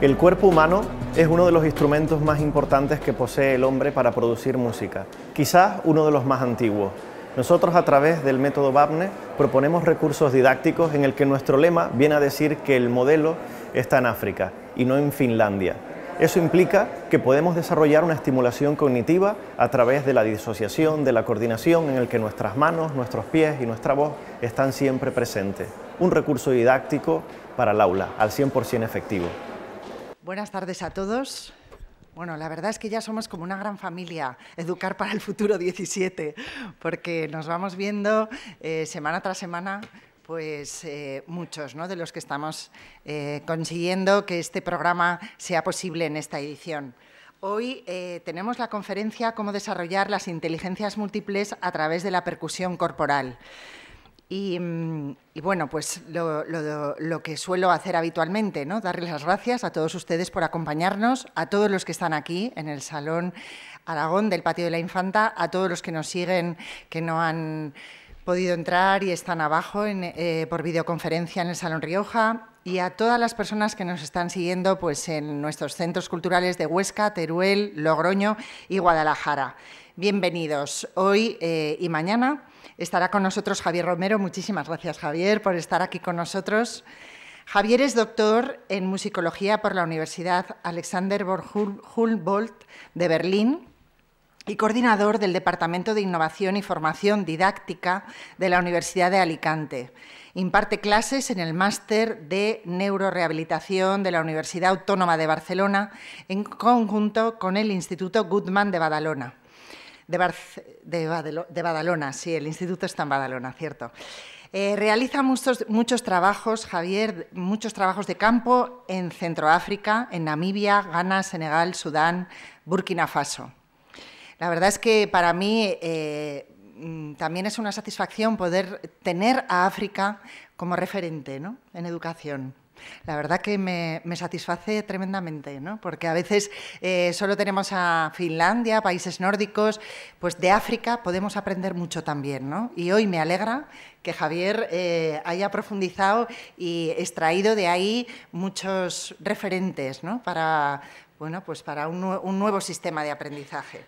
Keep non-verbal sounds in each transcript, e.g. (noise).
El cuerpo humano es uno de los instrumentos más importantes que posee el hombre para producir música, quizás uno de los más antiguos. Nosotros a través del método BABNE proponemos recursos didácticos en el que nuestro lema viene a decir que el modelo está en África y no en Finlandia. Eso implica que podemos desarrollar una estimulación cognitiva a través de la disociación, de la coordinación, en el que nuestras manos, nuestros pies y nuestra voz están siempre presentes. Un recurso didáctico para el aula, al 100% efectivo. Buenas tardes a todos. Bueno, la verdad es que ya somos como una gran familia, Educar para el Futuro 17, porque nos vamos viendo eh, semana tras semana pues eh, muchos de los que estamos eh, consiguiendo que este programa sea posible en esta edición. Hoy tenemos la conferencia Cómo desarrollar las inteligencias múltiples a través de la percusión corporal. Mm, y, bueno, pues lo, que suelo hacer habitualmente, ¿no? Darles las gracias a todos ustedes por acompañarnos, a todos los que están aquí en el Salón Aragón del Patio de la Infanta, a todos los que nos siguen, que no han podido entrar y están abajo eh, por videoconferencia en el Salón Rioja, y a todas las personas que nos están siguiendo pues, en nuestros centros culturales de Huesca, Teruel, Logroño y Guadalajara. Bienvenidos hoy eh, y mañana Estará con nosotros Javier Romero. Muchísimas gracias, Javier, por estar aquí con nosotros. Javier es doctor en musicología por la Universidad Alexander von Humboldt de Berlín y coordinador del Departamento de Innovación y Formación Didáctica de la Universidad de Alicante. Imparte clases en el Máster de Neurorehabilitación de la Universidad Autónoma de Barcelona en conjunto con el Instituto Goodman de Badalona de, Badalona, sí, el instituto está en Badalona, cierto. Eh, realiza muchos, muchos, trabajos, Javier, muchos trabajos de campo en Centroáfrica, en Namibia, Ghana, Senegal, Sudán, Burkina Faso. La verdad es que para mí eh, mm, también es una satisfacción poder tener a África como referente ¿no? en educación. La verdad que me, satisface tremendamente, porque a veces eh, solo tenemos a Finlandia, países nórdicos, pues de África podemos aprender mucho también. Y hoy me alegra que Javier eh, haya profundizado y extraído de ahí muchos referentes para, pues para un, nuevo sistema de aprendizaje.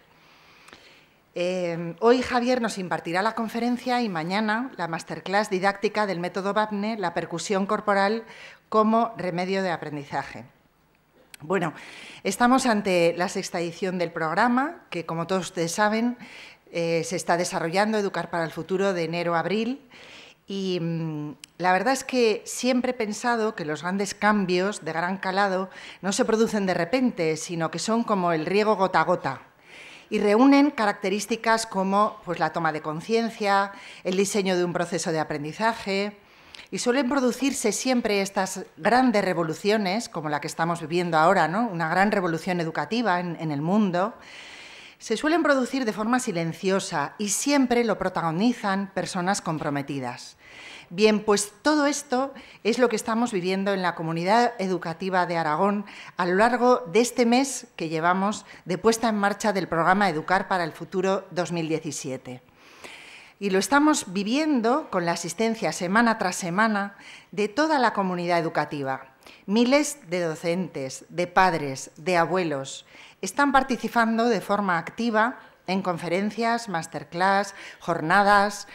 Eh, hoy Javier nos impartirá la conferencia y mañana la masterclass didáctica del método BAPNE, la percusión corporal como remedio de aprendizaje. Bueno, estamos ante la sexta edición del programa, que como todos ustedes saben, eh, se está desarrollando Educar para el Futuro de enero a abril. Y mm, la verdad es que siempre he pensado que los grandes cambios de gran calado no se producen de repente, sino que son como el riego gota a gota, y reúnen características como pues, la toma de conciencia, el diseño de un proceso de aprendizaje, y suelen producirse siempre estas grandes revoluciones, como la que estamos viviendo ahora, una gran revolución educativa en, en el mundo, se suelen producir de forma silenciosa y siempre lo protagonizan personas comprometidas. Bien, pues todo esto es lo que estamos viviendo en la comunidad educativa de Aragón a lo largo de este mes que llevamos de puesta en marcha del programa Educar para el Futuro 2017 y lo estamos viviendo con la asistencia semana tras semana de toda la comunidad educativa. Miles de docentes, de padres, de abuelos están participando de forma activa en conferencias, masterclass, jornadas.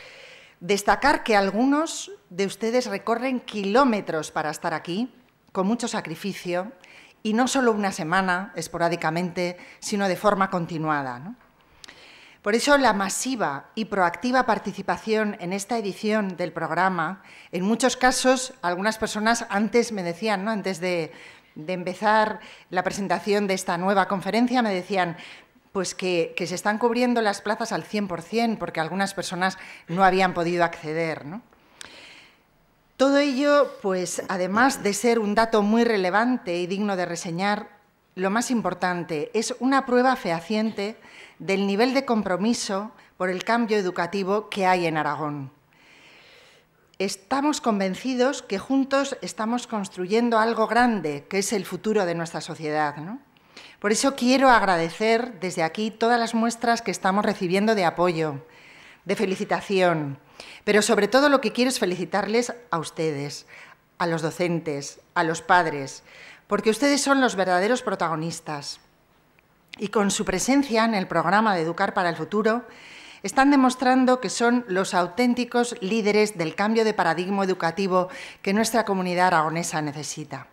Destacar que algunos de ustedes recorren kilómetros para estar aquí, con mucho sacrificio, y no solo una semana esporádicamente, sino de forma continuada. Por eso la masiva y proactiva participación en esta edición del programa, en muchos casos, algunas personas antes me decían, ¿no? antes de, empezar la presentación de esta nueva conferencia, me decían, pues que, se están cubriendo las plazas al 100% porque algunas personas no habían podido acceder. Todo ello, pues además de ser un dato muy relevante y digno de reseñar, lo más importante es una prueba fehaciente del nivel de compromiso por el cambio educativo que hay en Aragón. Estamos convencidos que juntos estamos construyendo algo grande, que es el futuro de nuestra sociedad. Por eso quiero agradecer desde aquí todas las muestras que estamos recibiendo de apoyo, de felicitación, pero sobre todo lo que quiero es felicitarles a ustedes, a los docentes, a los padres, porque ustedes son los verdaderos protagonistas y con su presencia en el programa de Educar para el Futuro, están demostrando que son los auténticos líderes del cambio de paradigma educativo que nuestra comunidad aragonesa necesita.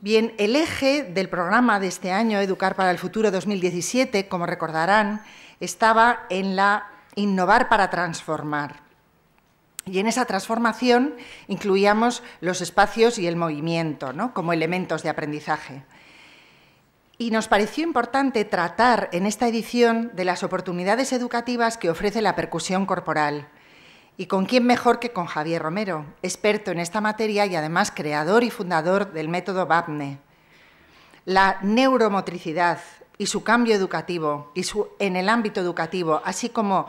Bien, el eje del programa de este año, Educar para el Futuro 2017, como recordarán, estaba en la innovar para transformar. Y en esa transformación incluíamos los espacios y el movimiento ¿no? como elementos de aprendizaje. Y nos pareció importante tratar en esta edición de las oportunidades educativas que ofrece la percusión corporal. ¿Y con quién mejor que con Javier Romero, experto en esta materia y además creador y fundador del método BAPNE? La neuromotricidad y su cambio educativo y en el ámbito educativo, así como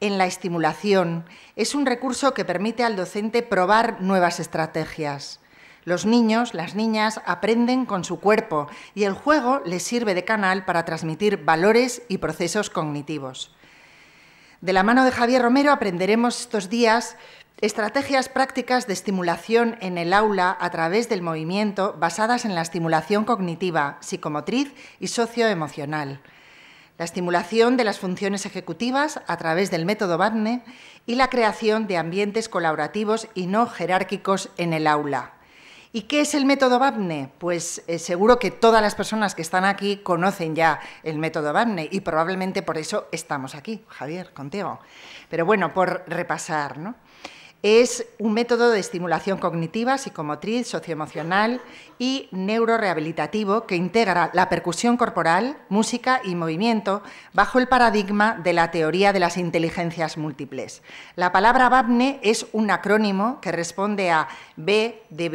en la estimulación, es un recurso que permite al docente probar nuevas estrategias, los niños, las niñas aprenden con su cuerpo y el juego les sirve de canal para transmitir valores y procesos cognitivos. De la mano de Javier Romero aprenderemos estos días estrategias prácticas de estimulación en el aula a través del movimiento basadas en la estimulación cognitiva, psicomotriz y socioemocional la estimulación de las funciones ejecutivas a través del método BATNE y la creación de ambientes colaborativos y no jerárquicos en el aula. ¿Y qué es el método BABNE? Pues eh, seguro que todas las personas que están aquí conocen ya el método BABNE y probablemente por eso estamos aquí, Javier, contigo. Pero bueno, por repasar, ¿no? Es un método de estimulación cognitiva, psicomotriz, socioemocional y neurorehabilitativo que integra la percusión corporal, música y movimiento bajo el paradigma de la teoría de las inteligencias múltiples. La palabra BABNE es un acrónimo que responde a B de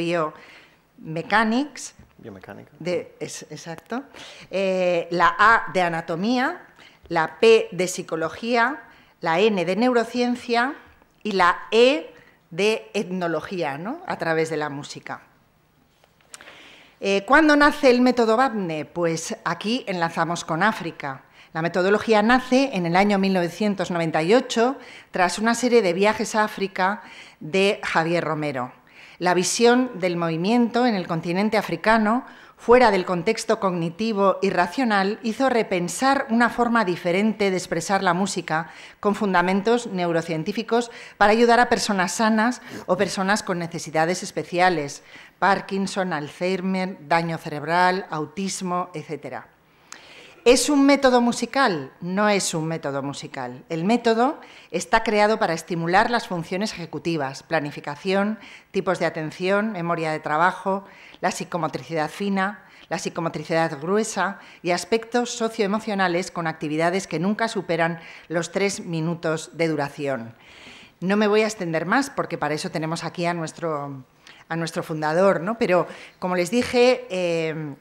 Biomechanics, biomecánica. De, exacto. Eh, la A de anatomía, la P de psicología, la N de neurociencia y la E de etnología ¿no? a través de la música. Eh, ¿Cuándo nace el método BAPNE? Pues aquí enlazamos con África. La metodología nace en el año 1998 tras una serie de viajes a África de Javier Romero. La visión del movimiento en el continente africano fuera del contexto cognitivo y racional, hizo repensar una forma diferente de expresar la música con fundamentos neurocientíficos para ayudar a personas sanas o personas con necesidades especiales, Parkinson, Alzheimer, daño cerebral, autismo, etc. ¿Es un método musical? No es un método musical. El método está creado para estimular las funciones ejecutivas, planificación, tipos de atención, memoria de trabajo, la psicomotricidad fina, la psicomotricidad gruesa y aspectos socioemocionales con actividades que nunca superan los tres minutos de duración. No me voy a extender más porque para eso tenemos aquí a nuestro, a nuestro fundador, ¿no? pero como les dije... Eh,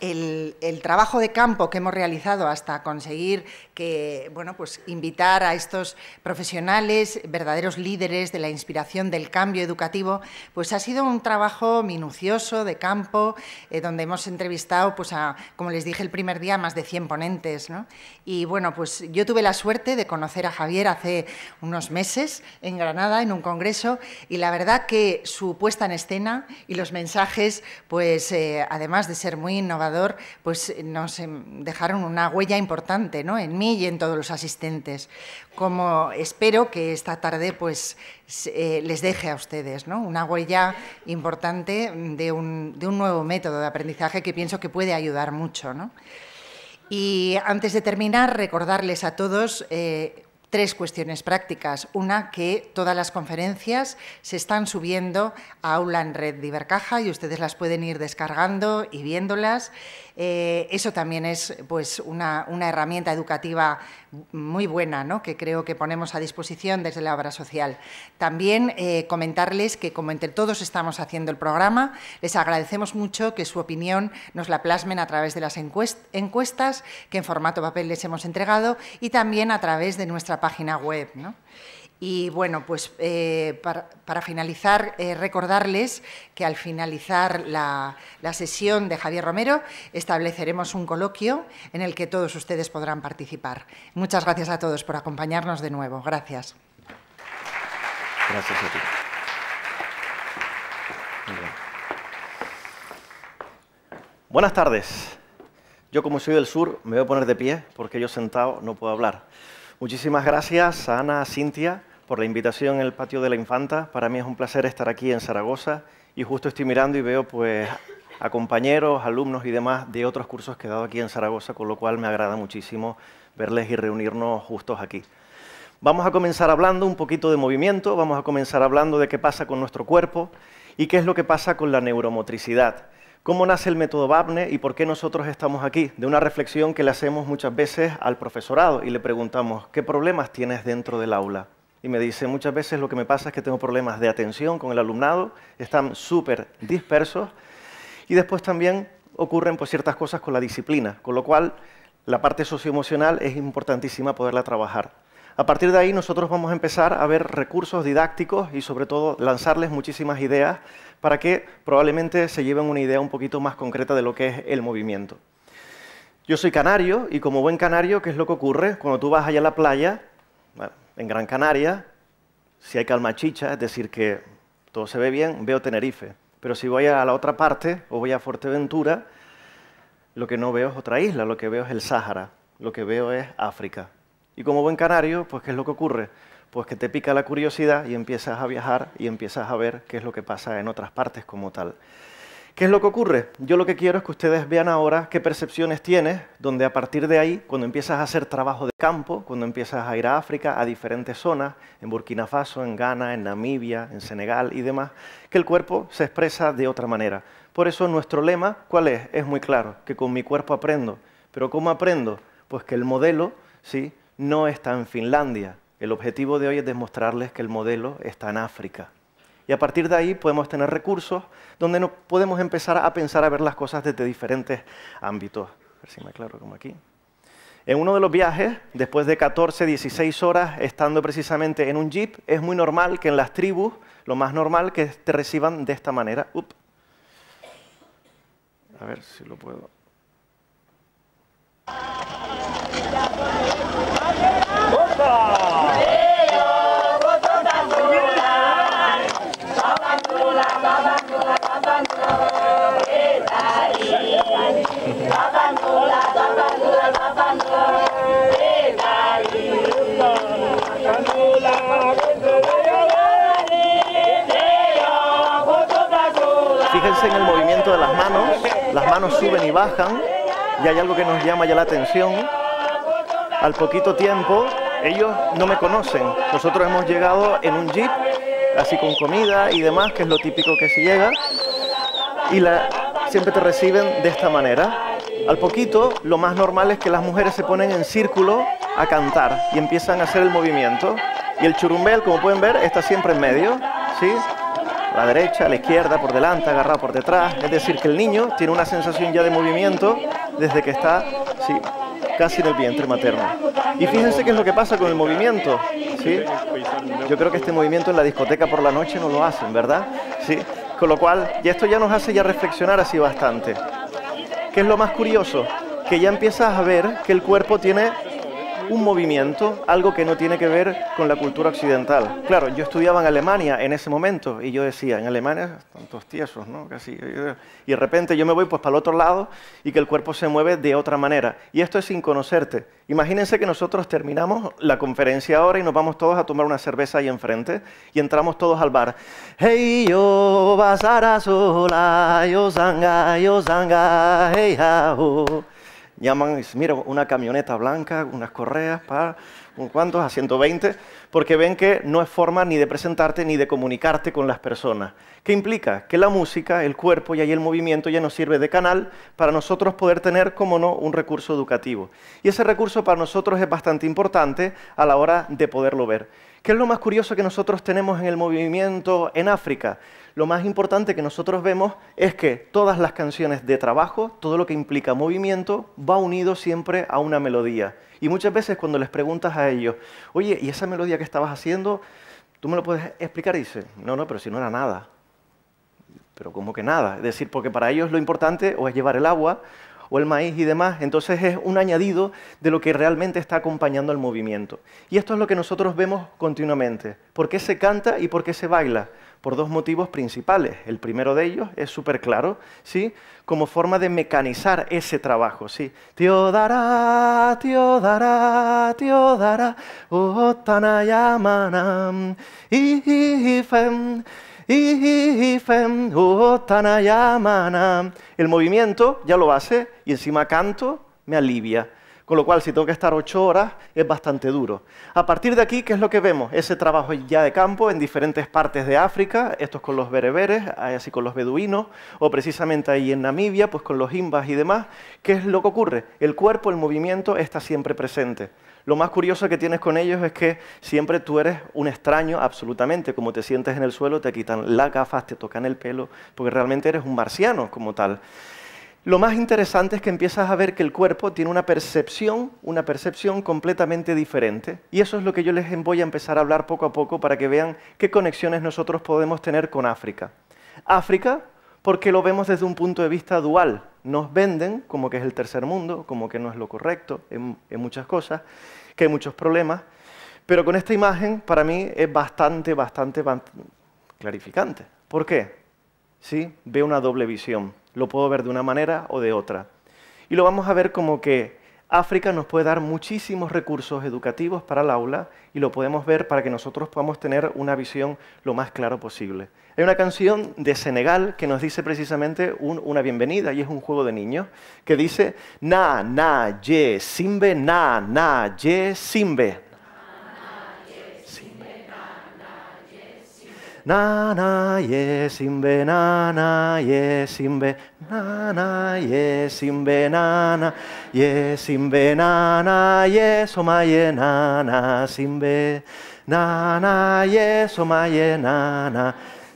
el, trabajo de campo que hemos realizado hasta conseguir que, bueno, pues invitar a estos profesionales, verdaderos líderes de la inspiración del cambio educativo, pues ha sido un trabajo minucioso de campo, eh, donde hemos entrevistado, pues a, como les dije el primer día, más de 100 ponentes, ¿no? Y bueno, pues yo tuve la suerte de conocer a Javier hace unos meses en Granada, en un congreso, y la verdad que su puesta en escena y los mensajes, pues eh, además de ser muy innovadores, pues eh, nos em, dejaron una huella importante ¿no? en mí y en todos los asistentes. Como espero que esta tarde pues, eh, les deje a ustedes ¿no? una huella importante de un, nuevo método de aprendizaje que pienso que puede ayudar mucho. Y antes de terminar, recordarles a todos eh, tres cuestiones prácticas. Una, que todas las conferencias se están subiendo a Aula en Red de Ibercaja y ustedes las pueden ir descargando y viéndolas. Eh, eso también es pues, una, herramienta educativa muy buena ¿no? que creo que ponemos a disposición desde la obra social. También eh, comentarles que como entre todos estamos haciendo el programa, les agradecemos mucho que su opinión nos la plasmen a través de las encuestas que en formato papel les hemos entregado y también a través de nuestra página web. Y bueno, pues eh, para, finalizar, eh, recordarles que al finalizar la, sesión de Javier Romero estableceremos un coloquio en el que todos ustedes podrán participar. Muchas gracias a todos por acompañarnos de nuevo. Gracias. Buenas tardes. Yo como soy del sur me voy a poner de pie porque yo sentado no puedo hablar. Muchísimas gracias a Ana, a Cintia, por la invitación en el Patio de la Infanta. Para mí es un placer estar aquí en Zaragoza y justo estoy mirando y veo pues a compañeros, alumnos y demás de otros cursos que he dado aquí en Zaragoza, con lo cual me agrada muchísimo verles y reunirnos justos aquí. Vamos a comenzar hablando un poquito de movimiento, vamos a comenzar hablando de qué pasa con nuestro cuerpo y qué es lo que pasa con la neuromotricidad cómo nace el método BAPNE y por qué nosotros estamos aquí, de una reflexión que le hacemos muchas veces al profesorado y le preguntamos, ¿qué problemas tienes dentro del aula? Y me dice, muchas veces lo que me pasa es que tengo problemas de atención con el alumnado, están súper dispersos y después también ocurren pues, ciertas cosas con la disciplina, con lo cual la parte socioemocional es importantísima poderla trabajar. A partir de ahí nosotros vamos a empezar a ver recursos didácticos y sobre todo lanzarles muchísimas ideas para que probablemente se lleven una idea un poquito más concreta de lo que es el movimiento. Yo soy canario y como buen canario, ¿qué es lo que ocurre? Cuando tú vas allá a la playa, en Gran Canaria, si hay calma chicha, es decir, que todo se ve bien, veo Tenerife. Pero si voy a la otra parte o voy a Fuerteventura, lo que no veo es otra isla, lo que veo es el Sáhara, lo que veo es África. Y como buen canario, pues ¿qué es lo que ocurre? Pues que te pica la curiosidad y empiezas a viajar y empiezas a ver qué es lo que pasa en otras partes como tal. ¿Qué es lo que ocurre? Yo lo que quiero es que ustedes vean ahora qué percepciones tienes, donde a partir de ahí, cuando empiezas a hacer trabajo de campo, cuando empiezas a ir a África, a diferentes zonas, en Burkina Faso, en Ghana, en Namibia, en Senegal y demás, que el cuerpo se expresa de otra manera. Por eso nuestro lema, ¿cuál es? Es muy claro, que con mi cuerpo aprendo. Pero ¿cómo aprendo? Pues que el modelo, ¿sí? no está en Finlandia. El objetivo de hoy es demostrarles que el modelo está en África. Y a partir de ahí podemos tener recursos donde no podemos empezar a pensar a ver las cosas desde diferentes ámbitos. A ver si me aclaro como aquí. En uno de los viajes, después de 14, 16 horas estando precisamente en un jeep, es muy normal que en las tribus, lo más normal que te reciban de esta manera. A ver si lo puedo. Fíjense en el movimiento de las manos, las manos suben y bajan, y hay algo que nos llama ya la atención. Al poquito tiempo ellos no me conocen. Nosotros hemos llegado en un jeep, así con comida y demás, que es lo típico que se llega, y la, siempre te reciben de esta manera. Al poquito, lo más normal es que las mujeres se ponen en círculo a cantar y empiezan a hacer el movimiento. Y el churumbel, como pueden ver, está siempre en medio, ¿sí? la derecha, a la izquierda, por delante, agarrado por detrás. Es decir, que el niño tiene una sensación ya de movimiento desde que está, ¿sí? casi en el vientre materno. Y fíjense qué es lo que pasa con el movimiento. ¿sí? Yo creo que este movimiento en la discoteca por la noche no lo hacen, ¿verdad? ¿Sí? Con lo cual, y esto ya nos hace ya reflexionar así bastante. ¿Qué es lo más curioso? Que ya empiezas a ver que el cuerpo tiene un movimiento, algo que no tiene que ver con la cultura occidental. Claro, yo estudiaba en Alemania en ese momento y yo decía, en Alemania tantos tiesos, ¿no? y de repente yo me voy pues para el otro lado y que el cuerpo se mueve de otra manera. Y esto es sin conocerte. Imagínense que nosotros terminamos la conferencia ahora y nos vamos todos a tomar una cerveza ahí enfrente y entramos todos al bar. Hey yo, basara sola, yo zanga, yo zanga, hey ha, oh" llaman y mira, una camioneta blanca, unas correas, para, cuantos A 120, porque ven que no es forma ni de presentarte ni de comunicarte con las personas. ¿Qué implica? Que la música, el cuerpo y ahí el movimiento ya nos sirve de canal para nosotros poder tener, como no, un recurso educativo. Y ese recurso para nosotros es bastante importante a la hora de poderlo ver. ¿Qué es lo más curioso que nosotros tenemos en el movimiento en África? lo más importante que nosotros vemos es que todas las canciones de trabajo, todo lo que implica movimiento, va unido siempre a una melodía. Y muchas veces cuando les preguntas a ellos, oye, ¿y esa melodía que estabas haciendo, tú me lo puedes explicar? Y dice no, no, pero si no era nada. Pero como que nada. Es decir, porque para ellos lo importante o es llevar el agua, o el maíz y demás. Entonces es un añadido de lo que realmente está acompañando el movimiento. Y esto es lo que nosotros vemos continuamente. ¿Por qué se canta y por qué se baila? por dos motivos principales. El primero de ellos es súper claro, ¿sí? Como forma de mecanizar ese trabajo, ¿sí? El movimiento ya lo hace y encima canto, me alivia. Con lo cual, si tengo que estar ocho horas, es bastante duro. A partir de aquí, ¿qué es lo que vemos? Ese trabajo ya de campo en diferentes partes de África, estos con los bereberes, así con los beduinos, o precisamente ahí en Namibia, pues con los imbas y demás. ¿Qué es lo que ocurre? El cuerpo, el movimiento está siempre presente. Lo más curioso que tienes con ellos es que siempre tú eres un extraño absolutamente. Como te sientes en el suelo, te quitan las gafas, te tocan el pelo, porque realmente eres un marciano como tal lo más interesante es que empiezas a ver que el cuerpo tiene una percepción, una percepción completamente diferente. Y eso es lo que yo les voy a empezar a hablar poco a poco para que vean qué conexiones nosotros podemos tener con África. África, porque lo vemos desde un punto de vista dual. Nos venden como que es el tercer mundo, como que no es lo correcto en, muchas cosas, que hay muchos problemas. Pero con esta imagen, para mí, es bastante, bastante, clarificante. ¿Por qué? ¿Sí? Veo una doble visión. Lo puedo ver de una manera o de otra. Y lo vamos a ver como que África nos puede dar muchísimos recursos educativos para el aula y lo podemos ver para que nosotros podamos tener una visión lo más clara posible. Hay una canción de Senegal que nos dice precisamente una bienvenida y es un juego de niños que dice na na ye simbe na na ye simbe. na na ye simbe na na ye simbe na na ye simbe na na ye simbe na na ye na simbe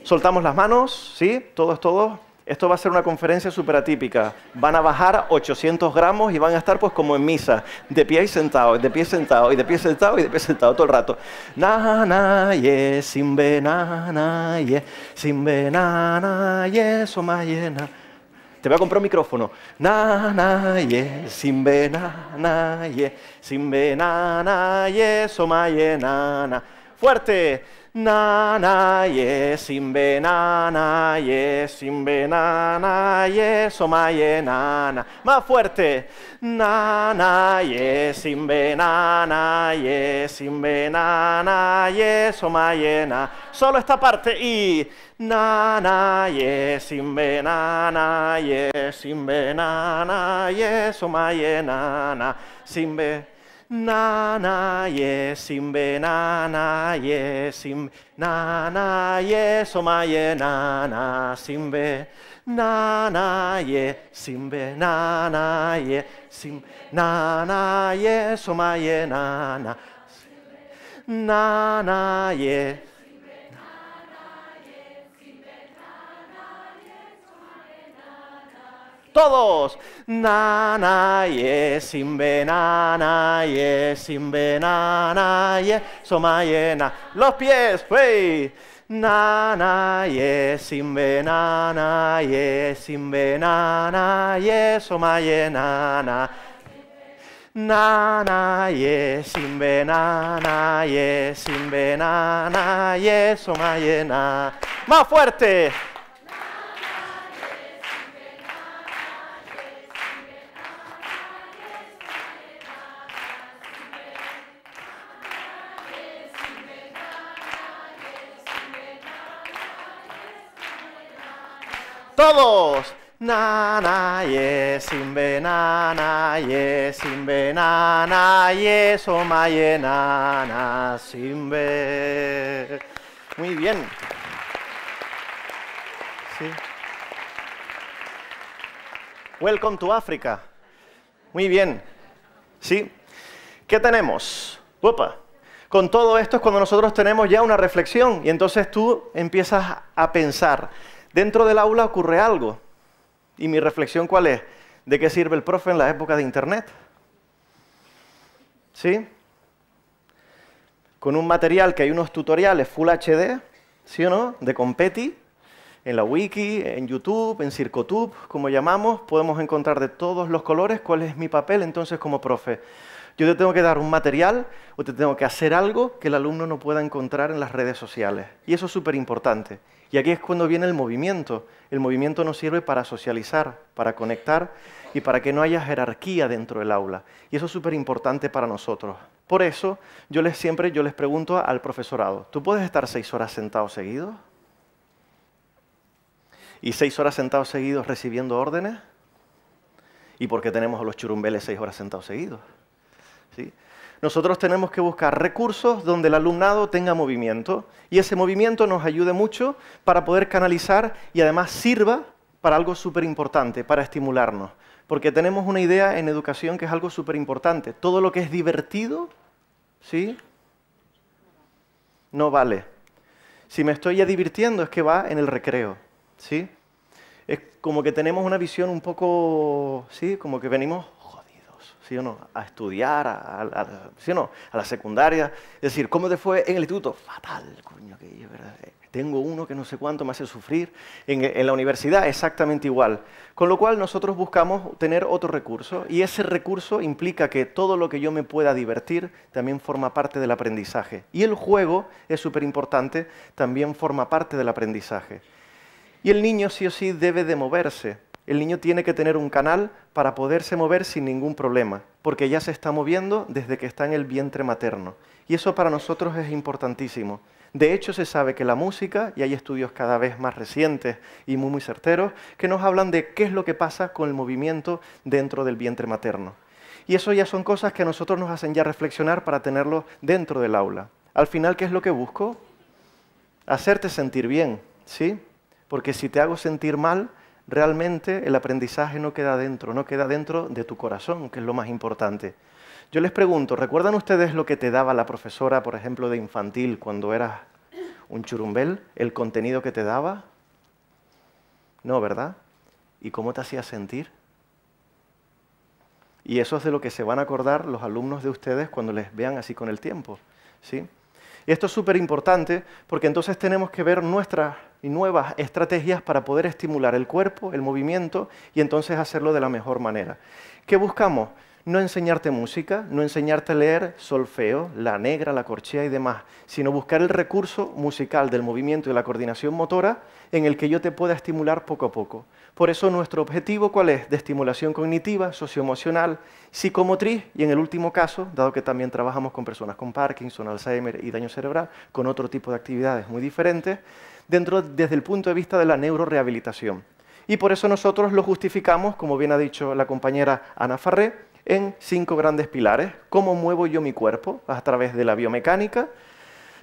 soltamos las manos sí todos todos esto va a ser una conferencia súper atípica. Van a bajar 800 gramos y van a estar pues como en misa, de pie y sentado, de pie sentado, y de pie sentado, y de pie sentado todo el rato. Na, na, ye, sin na, ye, sin na, ye, llena. Te voy a comprar un micrófono. Na, na, ye, sin venana ye, sin venana ye, soma, ye, na, Fuerte. Nana sin be nana sin be yes, llena Más fuerte. Nana sin be sin yesim be eso yesomaye Solo esta parte y nana sin be nana yesim eso me llena sin Na na yesim be na na yesim na na yesoma ye na na simbe na na ye simbe na na ye sim na na yesoma ye na na na na ye todos. Nana ye simbe nana ye simbe nana ye somayena. Los pies, wey. Nana ye yes nana ye simbe nana ye somayena. Nana. Nana ye yes nana ye somayena. Más fuerte. todos. Nana ye sin sin ye simbe nana ye somaye sin simbe. Muy bien. Welcome to Africa. Muy bien. ¿Sí? ¿Qué tenemos? Con todo esto es cuando nosotros tenemos ya una reflexión y entonces tú empiezas a pensar Dentro del aula ocurre algo. Y mi reflexión cuál es? ¿De qué sirve el profe en la época de Internet? ¿Sí? Con un material que hay unos tutoriales Full HD, ¿sí o no? De Competi, en la wiki, en YouTube, en Circotube, como llamamos, podemos encontrar de todos los colores cuál es mi papel entonces como profe. Yo te tengo que dar un material o te tengo que hacer algo que el alumno no pueda encontrar en las redes sociales. Y eso es súper importante. Y aquí es cuando viene el movimiento. El movimiento nos sirve para socializar, para conectar y para que no haya jerarquía dentro del aula. Y eso es súper importante para nosotros. Por eso, yo les siempre yo les pregunto al profesorado, ¿tú puedes estar seis horas sentado seguido? ¿Y seis horas sentado seguidos recibiendo órdenes? ¿Y por qué tenemos a los churumbeles seis horas sentados seguidos? ¿Sí? Nosotros tenemos que buscar recursos donde el alumnado tenga movimiento y ese movimiento nos ayude mucho para poder canalizar y además sirva para algo súper importante, para estimularnos. Porque tenemos una idea en educación que es algo súper importante. Todo lo que es divertido, ¿sí? No vale. Si me estoy ya divirtiendo es que va en el recreo, ¿sí? Es como que tenemos una visión un poco, ¿sí? Como que venimos a estudiar, a, a la secundaria. Es decir, ¿cómo te fue en el instituto? Fatal, coño, que Tengo uno que no sé cuánto me hace sufrir. En, en, la universidad, exactamente igual. Con lo cual, nosotros buscamos tener otro recurso y ese recurso implica que todo lo que yo me pueda divertir también forma parte del aprendizaje. Y el juego es súper importante, también forma parte del aprendizaje. Y el niño sí o sí debe de moverse el niño tiene que tener un canal para poderse mover sin ningún problema, porque ya se está moviendo desde que está en el vientre materno. Y eso para nosotros es importantísimo. De hecho, se sabe que la música, y hay estudios cada vez más recientes y muy, muy certeros, que nos hablan de qué es lo que pasa con el movimiento dentro del vientre materno. Y eso ya son cosas que a nosotros nos hacen ya reflexionar para tenerlo dentro del aula. Al final, ¿qué es lo que busco? Hacerte sentir bien, ¿sí? Porque si te hago sentir mal, realmente el aprendizaje no queda dentro, no queda dentro de tu corazón, que es lo más importante. Yo les pregunto, ¿recuerdan ustedes lo que te daba la profesora, por ejemplo, de infantil cuando eras un churumbel? ¿El contenido que te daba? No, ¿verdad? ¿Y cómo te hacía sentir? Y eso es de lo que se van a acordar los alumnos de ustedes cuando les vean así con el tiempo. ¿sí? esto es súper importante porque entonces tenemos que ver nuestras y nuevas estrategias para poder estimular el cuerpo, el movimiento y entonces hacerlo de la mejor manera. ¿Qué buscamos? No enseñarte música, no enseñarte a leer solfeo, la negra, la corchea y demás, sino buscar el recurso musical del movimiento y la coordinación motora en el que yo te pueda estimular poco a poco. Por eso nuestro objetivo, ¿cuál es? De estimulación cognitiva, socioemocional, psicomotriz y en el último caso, dado que también trabajamos con personas con Parkinson, Alzheimer y daño cerebral, con otro tipo de actividades muy diferentes, desde el punto de vista de la neurorehabilitación. Y por eso nosotros lo justificamos, como bien ha dicho la compañera Ana Farré, en cinco grandes pilares. ¿Cómo muevo yo mi cuerpo? A través de la biomecánica,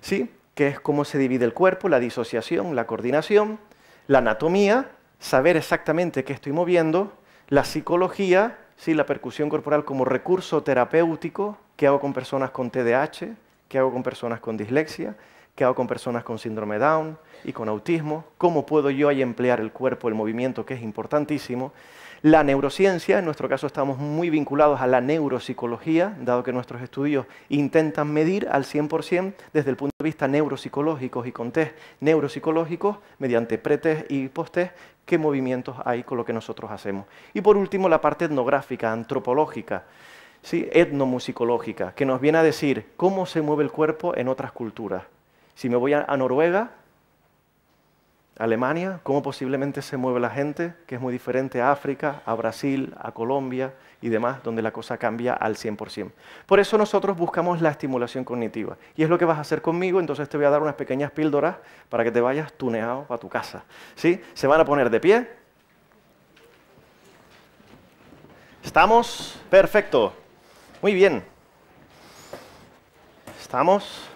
¿sí? que es cómo se divide el cuerpo, la disociación, la coordinación, la anatomía, saber exactamente qué estoy moviendo, la psicología, ¿sí? la percusión corporal como recurso terapéutico, qué hago con personas con TDAH, qué hago con personas con dislexia, qué hago con personas con síndrome Down y con autismo, cómo puedo yo ahí emplear el cuerpo, el movimiento, que es importantísimo, la neurociencia, en nuestro caso estamos muy vinculados a la neuropsicología, dado que nuestros estudios intentan medir al 100% desde el punto de vista neuropsicológico y con test neuropsicológicos, mediante pretest y posttest, qué movimientos hay con lo que nosotros hacemos. Y por último, la parte etnográfica, antropológica. ¿sí? etnomusicológica, que nos viene a decir cómo se mueve el cuerpo en otras culturas. Si me voy a Noruega, Alemania, cómo posiblemente se mueve la gente, que es muy diferente a África, a Brasil, a Colombia y demás, donde la cosa cambia al 100%. Por eso nosotros buscamos la estimulación cognitiva. Y es lo que vas a hacer conmigo, entonces te voy a dar unas pequeñas píldoras para que te vayas tuneado a tu casa. ¿Sí? Se van a poner de pie. ¿Estamos? Perfecto. Muy bien. ¿Estamos?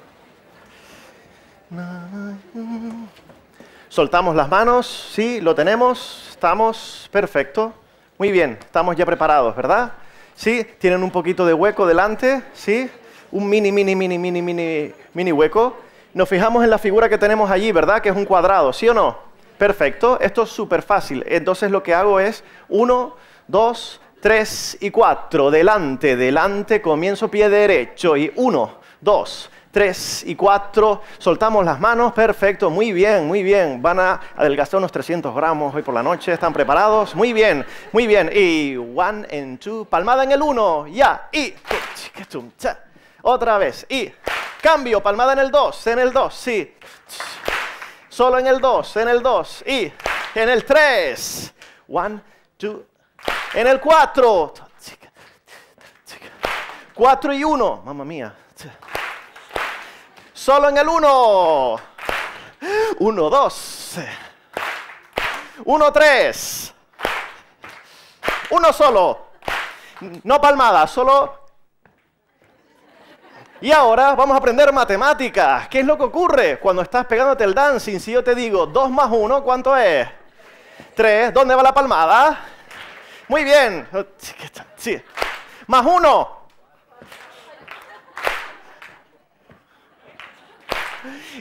Soltamos las manos, sí, lo tenemos, estamos, perfecto. Muy bien, estamos ya preparados, ¿verdad? Sí, tienen un poquito de hueco delante, sí, un mini, mini, mini, mini, mini, mini hueco. Nos fijamos en la figura que tenemos allí, ¿verdad? Que es un cuadrado, ¿sí o no? Perfecto, esto es súper fácil. Entonces lo que hago es 1, 2, 3 y 4, delante, delante, comienzo pie derecho y 1, 2, 3 y 4. Soltamos las manos. Perfecto. Muy bien, muy bien. Van a adelgazar unos 300 gramos hoy por la noche. ¿Están preparados? Muy bien, muy bien. Y one and two. Palmada en el 1. Ya. Y. Otra vez. Y. Cambio. Palmada en el 2. En el 2. Sí. Solo en el 2. En el 2. Y. En el 3. One, two. En el 4. 4 y 1. Mamma mía. Solo en el 1. 1, 2. 1, 3. Uno solo. No palmada, solo... Y ahora vamos a aprender matemáticas. ¿Qué es lo que ocurre cuando estás pegándote el dancing? Si yo te digo 2 más 1, ¿cuánto es? 3. ¿Dónde va la palmada? Muy bien. Sí. Más 1.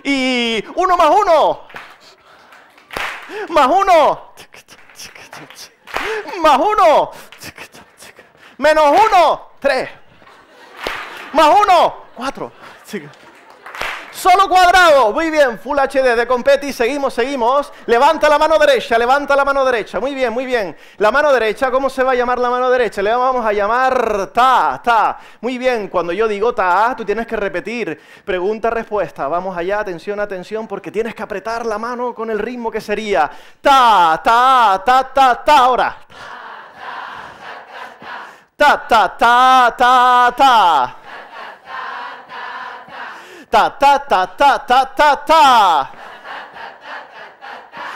y uno más uno. Más uno. Más uno. Menos uno. Tres. Más uno. Cuatro. Solo cuadrado. Muy bien, Full HD de Competi. Seguimos, seguimos. Levanta la mano derecha, levanta la mano derecha. Muy bien, muy bien. La mano derecha, ¿cómo se va a llamar la mano derecha? Le vamos a llamar ta, ta. Muy bien, cuando yo digo ta, tú tienes que repetir. Pregunta, respuesta. Vamos allá, atención, atención, porque tienes que apretar la mano con el ritmo que sería ta, ta, ta, ta, ta. Ahora. Ta, ta, ta, ta, ta ta, ta, ta, ta, ta, ta, ta.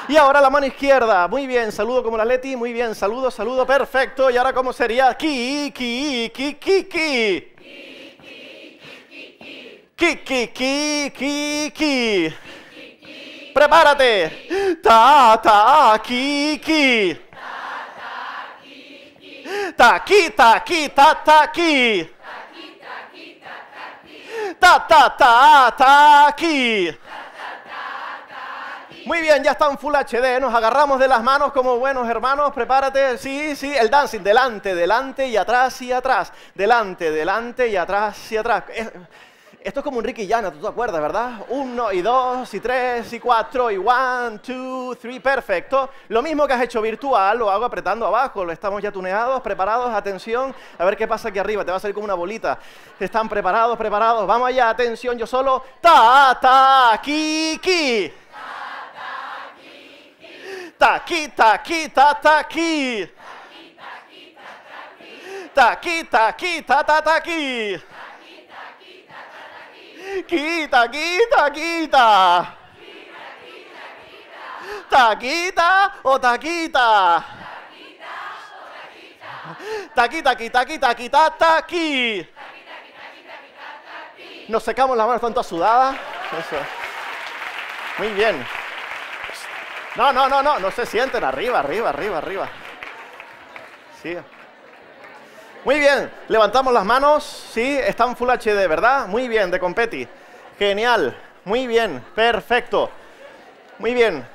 Y ahora la mano izquierda. Muy bien, saludo como la Leti. Muy bien, saludo, saludo, perfecto. Y ahora, ¿cómo sería? Ki, ki, ki, ki, ki. Ki, ki, ki, ki, ki. Prepárate. Ta, ta, ki, ki. Ta, ki, ta, ki, ta, ta, ki. Ta, ta, ta, ta, aquí. Muy bien, ya está en Full HD, nos agarramos de las manos como buenos hermanos, prepárate, sí, sí, el dancing, delante, delante y atrás y atrás, delante, delante y atrás y atrás. Esto es como un Ricky Llana, tú te acuerdas, ¿verdad? Uno y dos y tres y cuatro y one, two, three, perfecto. Lo mismo que has hecho virtual, lo hago apretando abajo, lo estamos ya tuneados, preparados, atención, a ver qué pasa aquí arriba, te va a salir como una bolita. Están preparados, preparados, vamos allá, atención, yo solo, ta, ta, ki, ki. ta, ki! ta, ki, ta, ki, ta, ta, ¡Ta, ki! Quita, quita, quita. Taquita o taquita. Taquita, quita, quita, quita, taqui. Nos secamos las manos tanto sudadas. Eso. Muy bien. No, no, no, no, no se sienten arriba, arriba, arriba, arriba. Sí. Muy bien, levantamos las manos. Sí, están Full HD, ¿verdad? Muy bien, de Competi. Genial, muy bien, perfecto. Muy bien.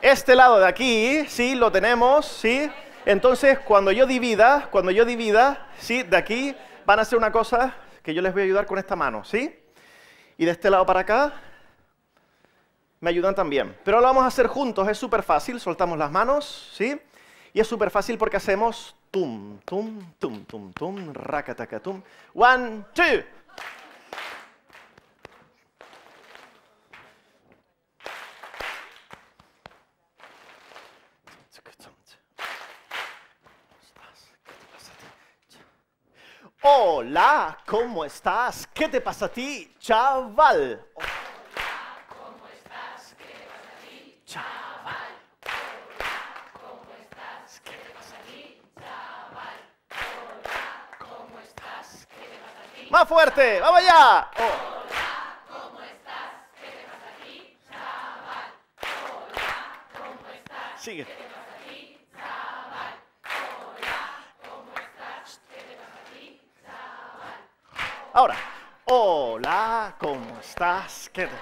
Este lado de aquí, sí, lo tenemos, sí. Entonces, cuando yo divida, cuando yo divida, sí, de aquí van a hacer una cosa que yo les voy a ayudar con esta mano, ¿sí? Y de este lado para acá, me ayudan también. Pero lo vamos a hacer juntos, es súper fácil. Soltamos las manos, ¿sí? Y es súper fácil porque hacemos tum, tum, tum, tum, tum, tum. One, two. Hola, ¿cómo estás? ¿Qué te pasa a ti, chaval? Hola, ¿cómo estás? ¿Qué te pasa a ti, chaval? Más fuerte, vamos allá. Sigue. ¿Qué te pasa aquí, chaval? Hola, ¿cómo estás? ¿Qué te aquí, Ahora. Hola, ¿cómo estás? ¿Qué te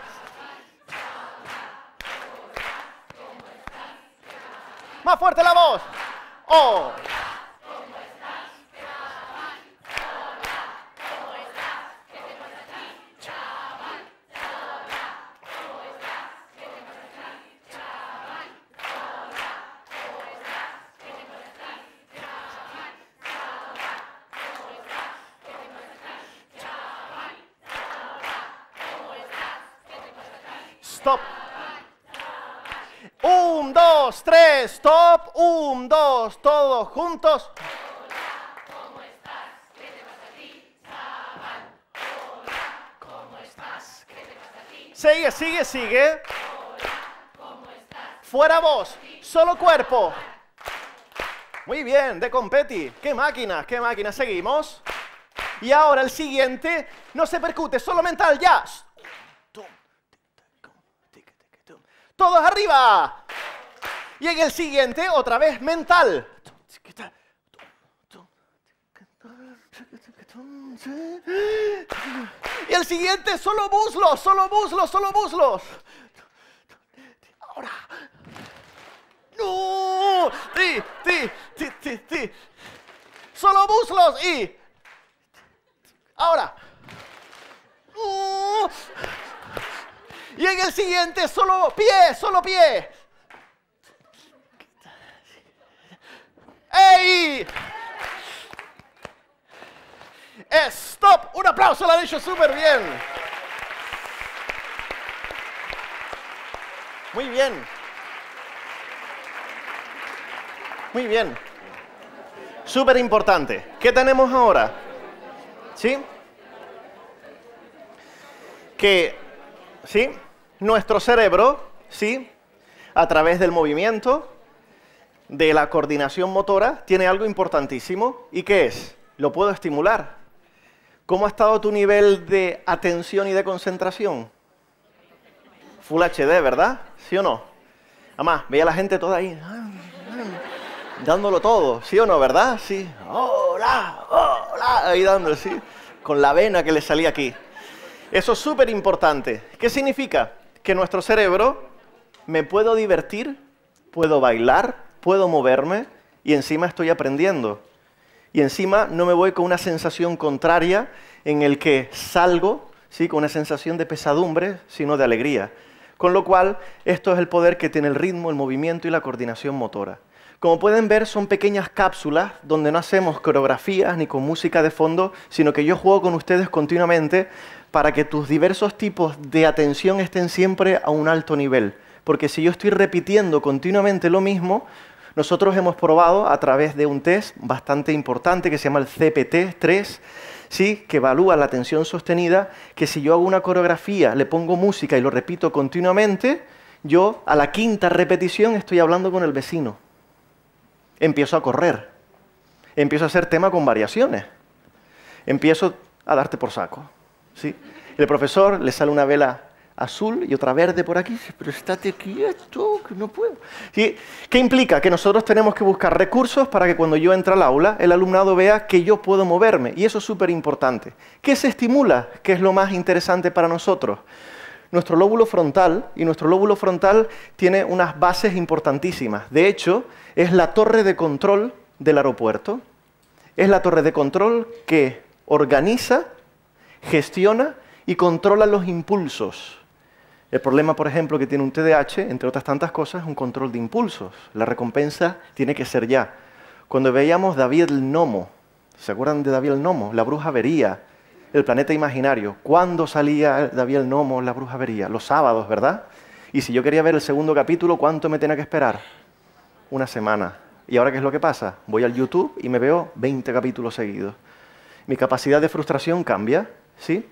Más fuerte la voz. juntos. Sigue, sigue, sigue. Fuera voz, solo cuerpo. Muy bien, de competi. Qué máquina, qué máquina. Seguimos. Y ahora el siguiente, no se percute, solo mental, ya. Todos arriba. Y en el siguiente, otra vez mental. siguiente, solo muslos, solo muslos, solo muslos. Ahora. No. Ti, ti, ti, ti, Solo muslos y. Ahora. Y en el siguiente, solo pie, solo pie. ¡Ey! Stop. Un aplauso, lo han dicho súper bien. Muy bien. Muy bien. Súper importante. ¿Qué tenemos ahora? ¿Sí? Que, ¿sí? Nuestro cerebro, ¿sí? A través del movimiento, de la coordinación motora, tiene algo importantísimo. ¿Y qué es? Lo puedo estimular. ¿Cómo ha estado tu nivel de atención y de concentración? Full HD, ¿verdad? ¿Sí o no? Además, veía a la gente toda ahí, ah, dándolo todo, ¿sí o no, verdad? Sí. ¡Hola! ¡Hola! Ahí dándole, sí. Con la vena que le salía aquí. Eso es súper importante. ¿Qué significa? Que nuestro cerebro me puedo divertir, puedo bailar, puedo moverme y encima estoy aprendiendo y encima no me voy con una sensación contraria en el que salgo, ¿sí? con una sensación de pesadumbre, sino de alegría. Con lo cual, esto es el poder que tiene el ritmo, el movimiento y la coordinación motora. Como pueden ver, son pequeñas cápsulas donde no hacemos coreografías ni con música de fondo, sino que yo juego con ustedes continuamente para que tus diversos tipos de atención estén siempre a un alto nivel. Porque si yo estoy repitiendo continuamente lo mismo, nosotros hemos probado a través de un test bastante importante que se llama el CPT-3, ¿sí? que evalúa la tensión sostenida, que si yo hago una coreografía, le pongo música y lo repito continuamente, yo a la quinta repetición estoy hablando con el vecino. Empiezo a correr. Empiezo a hacer tema con variaciones. Empiezo a darte por saco. ¿sí? El profesor le sale una vela azul y otra verde por aquí. Pero estate quieto, que no puedo. ¿Qué implica? Que nosotros tenemos que buscar recursos para que cuando yo entre al aula, el alumnado vea que yo puedo moverme. Y eso es súper importante. ¿Qué se estimula? ¿Qué es lo más interesante para nosotros? Nuestro lóbulo frontal, y nuestro lóbulo frontal tiene unas bases importantísimas. De hecho, es la torre de control del aeropuerto. Es la torre de control que organiza, gestiona y controla los impulsos el problema, por ejemplo, que tiene un TDAH, entre otras tantas cosas, es un control de impulsos. La recompensa tiene que ser ya. Cuando veíamos David el Nomo, ¿se acuerdan de David el Nomo? La bruja vería, el planeta imaginario. ¿Cuándo salía David el Nomo, la bruja vería? Los sábados, ¿verdad? Y si yo quería ver el segundo capítulo, ¿cuánto me tenía que esperar? Una semana. ¿Y ahora qué es lo que pasa? Voy al YouTube y me veo 20 capítulos seguidos. Mi capacidad de frustración cambia, ¿sí?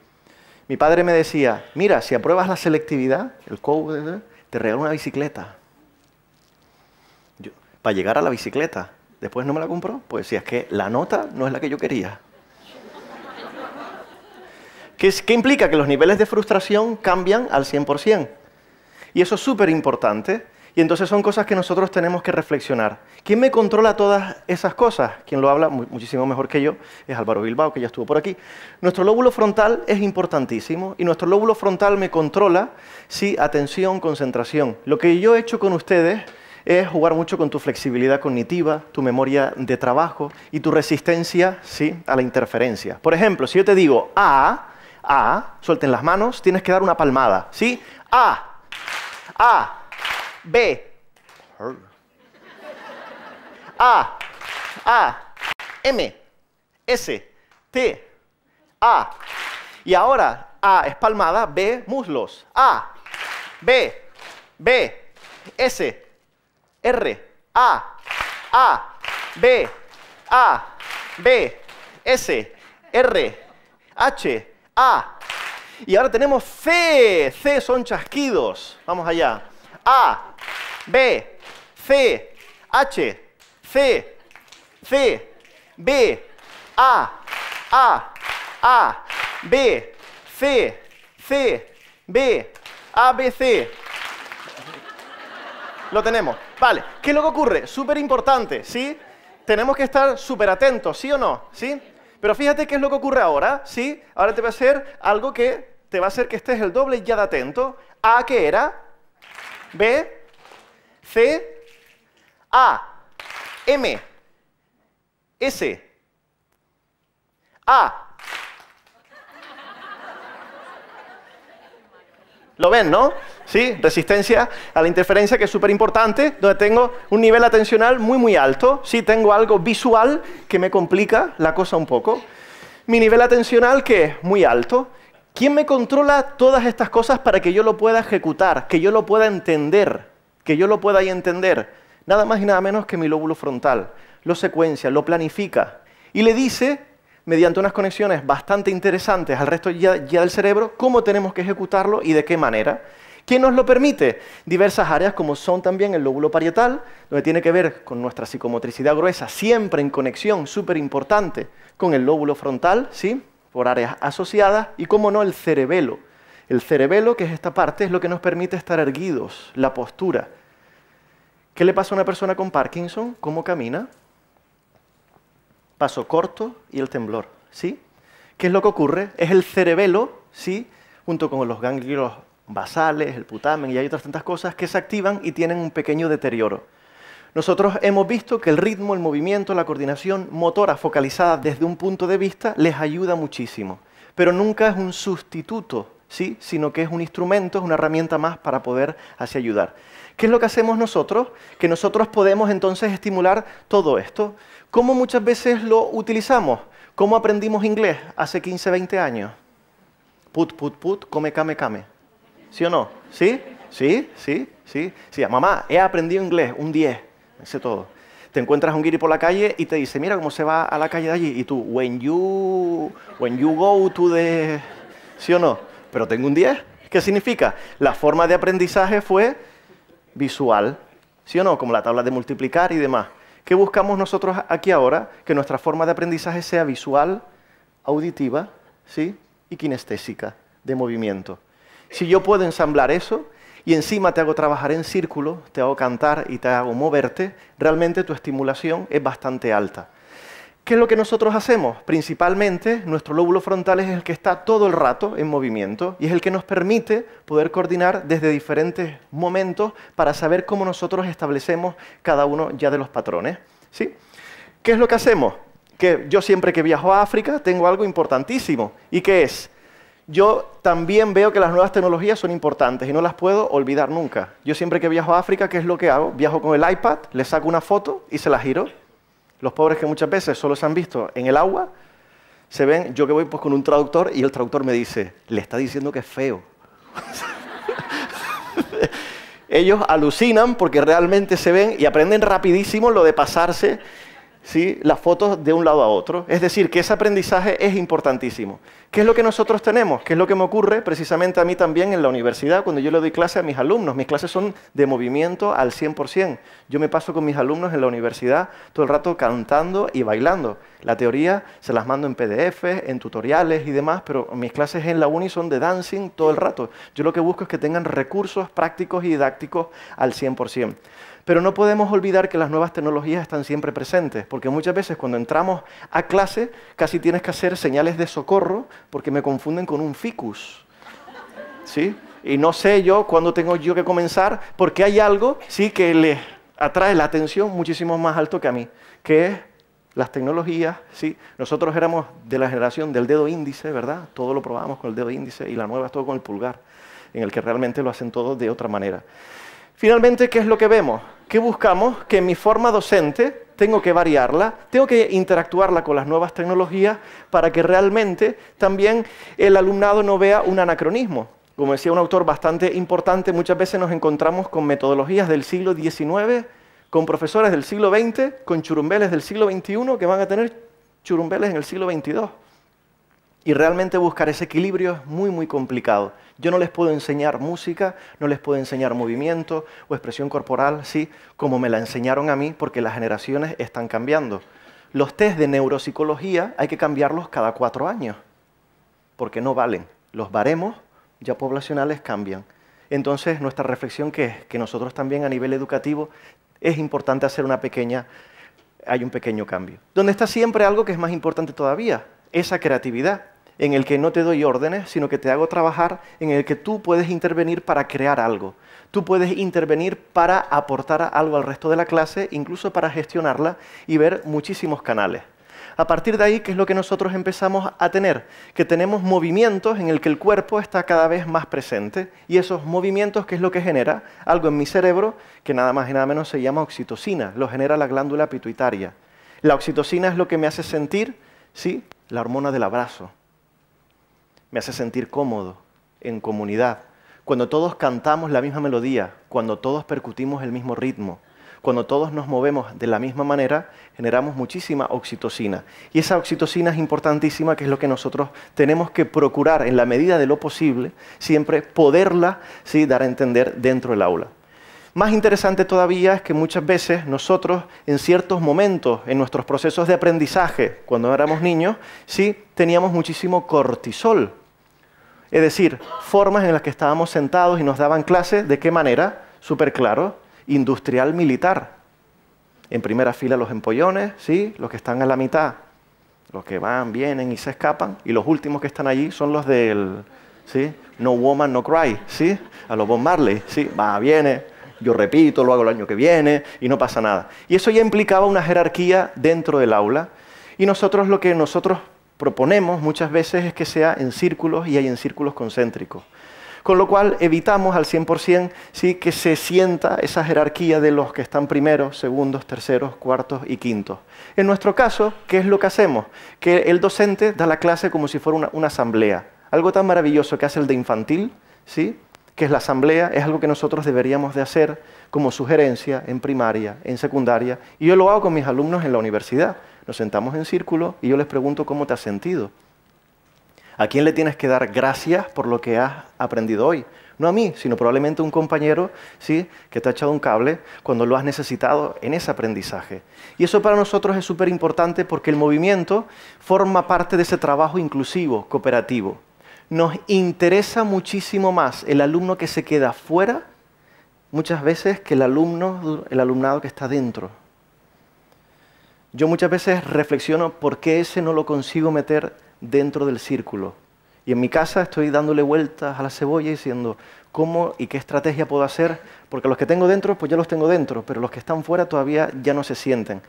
Mi padre me decía, mira, si apruebas la selectividad, el code, te regalo una bicicleta. Yo, para llegar a la bicicleta, después no me la compró, pues si es que la nota no es la que yo quería. ¿Qué, qué implica? Que los niveles de frustración cambian al 100%. Y eso es súper importante y entonces son cosas que nosotros tenemos que reflexionar. ¿Quién me controla todas esas cosas? Quien lo habla muchísimo mejor que yo es Álvaro Bilbao, que ya estuvo por aquí. Nuestro lóbulo frontal es importantísimo y nuestro lóbulo frontal me controla, sí, atención, concentración. Lo que yo he hecho con ustedes es jugar mucho con tu flexibilidad cognitiva, tu memoria de trabajo y tu resistencia, sí, a la interferencia. Por ejemplo, si yo te digo A, A, suelten las manos, tienes que dar una palmada, ¿sí? A, A. B. A. A. M. S. T. A. Y ahora, A espalmada, B, muslos. A. B. B. S. R. A. A. B. A. B. S. R. H. A. Y ahora tenemos C. C son chasquidos. Vamos allá. A, B, C, H, C, C, B, A, A, A, B, C, C, B, A, B, C. Lo tenemos. Vale, ¿qué es lo que ocurre? Súper importante, ¿sí? Tenemos que estar súper atentos, ¿sí o no? ¿Sí? Pero fíjate qué es lo que ocurre ahora, ¿sí? Ahora te va a hacer algo que te va a hacer que estés el doble ya de atento. A qué era B, C, A, M, S, A. Lo ven, ¿no? ¿Sí? Resistencia a la interferencia, que es súper importante, donde tengo un nivel atencional muy, muy alto. Sí, tengo algo visual que me complica la cosa un poco. Mi nivel atencional, que es muy alto. ¿Quién me controla todas estas cosas para que yo lo pueda ejecutar, que yo lo pueda entender, que yo lo pueda entender? Nada más y nada menos que mi lóbulo frontal. Lo secuencia, lo planifica y le dice, mediante unas conexiones bastante interesantes al resto ya, del cerebro, cómo tenemos que ejecutarlo y de qué manera. ¿Quién nos lo permite? Diversas áreas como son también el lóbulo parietal, donde tiene que ver con nuestra psicomotricidad gruesa, siempre en conexión, súper importante, con el lóbulo frontal, ¿sí? por áreas asociadas y, como no, el cerebelo. El cerebelo, que es esta parte, es lo que nos permite estar erguidos, la postura. ¿Qué le pasa a una persona con Parkinson? ¿Cómo camina? Paso corto y el temblor, ¿sí? ¿Qué es lo que ocurre? Es el cerebelo, ¿sí? Junto con los ganglios basales, el putamen y hay otras tantas cosas que se activan y tienen un pequeño deterioro. Nosotros hemos visto que el ritmo, el movimiento, la coordinación motora focalizada desde un punto de vista les ayuda muchísimo, pero nunca es un sustituto, ¿sí? sino que es un instrumento, es una herramienta más para poder así ayudar. ¿Qué es lo que hacemos nosotros? Que nosotros podemos entonces estimular todo esto. ¿Cómo muchas veces lo utilizamos? ¿Cómo aprendimos inglés hace 15, 20 años? Put, put, put, come, came, came. ¿Sí o no? ¿Sí? ¿Sí? ¿Sí? ¿Sí? Sí, mamá, he aprendido inglés, un 10. Ese todo. Te encuentras a un guiri por la calle y te dice, mira cómo se va a la calle de allí. Y tú, when you, when you go to the... ¿Sí o no? Pero tengo un 10. ¿Qué significa? La forma de aprendizaje fue visual. ¿Sí o no? Como la tabla de multiplicar y demás. ¿Qué buscamos nosotros aquí ahora? Que nuestra forma de aprendizaje sea visual, auditiva ¿sí? y kinestésica, de movimiento. Si yo puedo ensamblar eso, y encima te hago trabajar en círculo, te hago cantar y te hago moverte, realmente tu estimulación es bastante alta. ¿Qué es lo que nosotros hacemos? Principalmente, nuestro lóbulo frontal es el que está todo el rato en movimiento y es el que nos permite poder coordinar desde diferentes momentos para saber cómo nosotros establecemos cada uno ya de los patrones. ¿sí? ¿Qué es lo que hacemos? Que yo siempre que viajo a África tengo algo importantísimo y que es yo también veo que las nuevas tecnologías son importantes y no las puedo olvidar nunca. Yo siempre que viajo a África, ¿qué es lo que hago? Viajo con el iPad, le saco una foto y se la giro. Los pobres que muchas veces solo se han visto en el agua, se ven, yo que voy pues con un traductor y el traductor me dice, le está diciendo que es feo. (laughs) Ellos alucinan porque realmente se ven y aprenden rapidísimo lo de pasarse ¿sí? las fotos de un lado a otro. Es decir, que ese aprendizaje es importantísimo. ¿Qué es lo que nosotros tenemos? ¿Qué es lo que me ocurre precisamente a mí también en la universidad cuando yo le doy clase a mis alumnos? Mis clases son de movimiento al 100%. Yo me paso con mis alumnos en la universidad todo el rato cantando y bailando. La teoría se las mando en PDF, en tutoriales y demás, pero mis clases en la uni son de dancing todo el rato. Yo lo que busco es que tengan recursos prácticos y didácticos al 100%. Pero no podemos olvidar que las nuevas tecnologías están siempre presentes, porque muchas veces cuando entramos a clase casi tienes que hacer señales de socorro porque me confunden con un ficus. ¿Sí? Y no sé yo cuándo tengo yo que comenzar, porque hay algo sí que les atrae la atención muchísimo más alto que a mí, que es las tecnologías, sí, nosotros éramos de la generación del dedo índice, ¿verdad? Todo lo probábamos con el dedo índice y la nueva es todo con el pulgar, en el que realmente lo hacen todos de otra manera. Finalmente, ¿qué es lo que vemos? ¿Qué buscamos? Que mi forma docente tengo que variarla, tengo que interactuarla con las nuevas tecnologías para que realmente también el alumnado no vea un anacronismo. Como decía un autor bastante importante, muchas veces nos encontramos con metodologías del siglo XIX, con profesores del siglo XX, con churumbeles del siglo XXI que van a tener churumbeles en el siglo XXII. Y realmente buscar ese equilibrio es muy, muy complicado. Yo no les puedo enseñar música, no les puedo enseñar movimiento o expresión corporal, sí, como me la enseñaron a mí, porque las generaciones están cambiando. Los test de neuropsicología hay que cambiarlos cada cuatro años, porque no valen. Los baremos ya poblacionales cambian. Entonces, nuestra reflexión que es que nosotros también a nivel educativo es importante hacer una pequeña, hay un pequeño cambio. Donde está siempre algo que es más importante todavía, esa creatividad, en el que no te doy órdenes, sino que te hago trabajar, en el que tú puedes intervenir para crear algo. Tú puedes intervenir para aportar algo al resto de la clase, incluso para gestionarla y ver muchísimos canales. A partir de ahí, ¿qué es lo que nosotros empezamos a tener? Que tenemos movimientos en el que el cuerpo está cada vez más presente y esos movimientos, ¿qué es lo que genera? Algo en mi cerebro que nada más y nada menos se llama oxitocina, lo genera la glándula pituitaria. La oxitocina es lo que me hace sentir, ¿sí? la hormona del abrazo. Me hace sentir cómodo, en comunidad. Cuando todos cantamos la misma melodía, cuando todos percutimos el mismo ritmo, cuando todos nos movemos de la misma manera, generamos muchísima oxitocina. Y esa oxitocina es importantísima, que es lo que nosotros tenemos que procurar en la medida de lo posible, siempre poderla ¿sí? dar a entender dentro del aula. Más interesante todavía es que muchas veces nosotros en ciertos momentos en nuestros procesos de aprendizaje, cuando éramos niños, sí teníamos muchísimo cortisol. Es decir, formas en las que estábamos sentados y nos daban clases, ¿de qué manera? Súper claro, industrial militar. En primera fila los empollones, ¿sí? los que están a la mitad, los que van, vienen y se escapan, y los últimos que están allí son los del ¿sí? No Woman, No Cry, ¿sí? a los Bob Marley, ¿sí? va, viene, yo repito, lo hago el año que viene y no pasa nada. Y eso ya implicaba una jerarquía dentro del aula y nosotros lo que nosotros proponemos muchas veces es que sea en círculos y hay en círculos concéntricos. Con lo cual evitamos al 100% ¿sí? que se sienta esa jerarquía de los que están primeros, segundos, terceros, cuartos y quintos. En nuestro caso, ¿qué es lo que hacemos? Que el docente da la clase como si fuera una, una asamblea. Algo tan maravilloso que hace el de infantil, ¿sí? que es la asamblea, es algo que nosotros deberíamos de hacer como sugerencia en primaria, en secundaria, y yo lo hago con mis alumnos en la universidad. Nos sentamos en círculo y yo les pregunto cómo te has sentido. ¿A quién le tienes que dar gracias por lo que has aprendido hoy? No a mí, sino probablemente a un compañero ¿sí? que te ha echado un cable cuando lo has necesitado en ese aprendizaje. Y eso para nosotros es súper importante porque el movimiento forma parte de ese trabajo inclusivo, cooperativo nos interesa muchísimo más el alumno que se queda fuera muchas veces que el alumno, el alumnado que está dentro. Yo muchas veces reflexiono por qué ese no lo consigo meter dentro del círculo. Y en mi casa estoy dándole vueltas a la cebolla diciendo cómo y qué estrategia puedo hacer, porque los que tengo dentro, pues ya los tengo dentro, pero los que están fuera todavía ya no se sienten.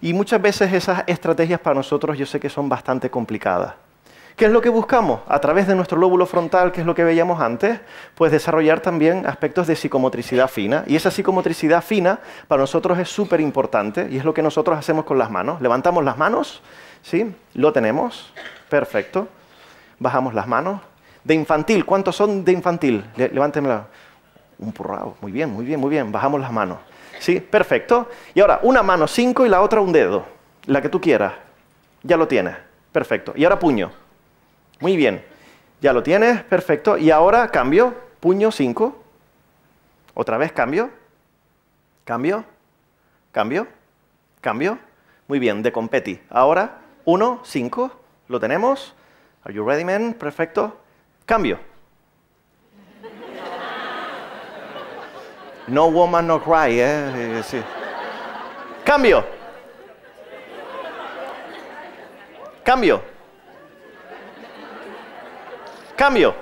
Y muchas veces esas estrategias para nosotros yo sé que son bastante complicadas. ¿Qué es lo que buscamos? A través de nuestro lóbulo frontal, que es lo que veíamos antes, pues desarrollar también aspectos de psicomotricidad fina. Y esa psicomotricidad fina para nosotros es súper importante y es lo que nosotros hacemos con las manos. Levantamos las manos, ¿sí? Lo tenemos, perfecto. Bajamos las manos. De infantil, ¿cuántos son de infantil? Levántemela. Un purrao. muy bien, muy bien, muy bien. Bajamos las manos. ¿Sí? Perfecto. Y ahora, una mano cinco y la otra un dedo. La que tú quieras. Ya lo tienes. Perfecto. Y ahora puño. Muy bien. Ya lo tienes, perfecto. Y ahora cambio, puño 5. Otra vez cambio. Cambio. Cambio. Cambio. Muy bien, de competi. Ahora 1, 5. Lo tenemos. Are you ready, men? Perfecto. Cambio. No woman, no cry, ¿eh? eh cambio. Cambio. Cambio.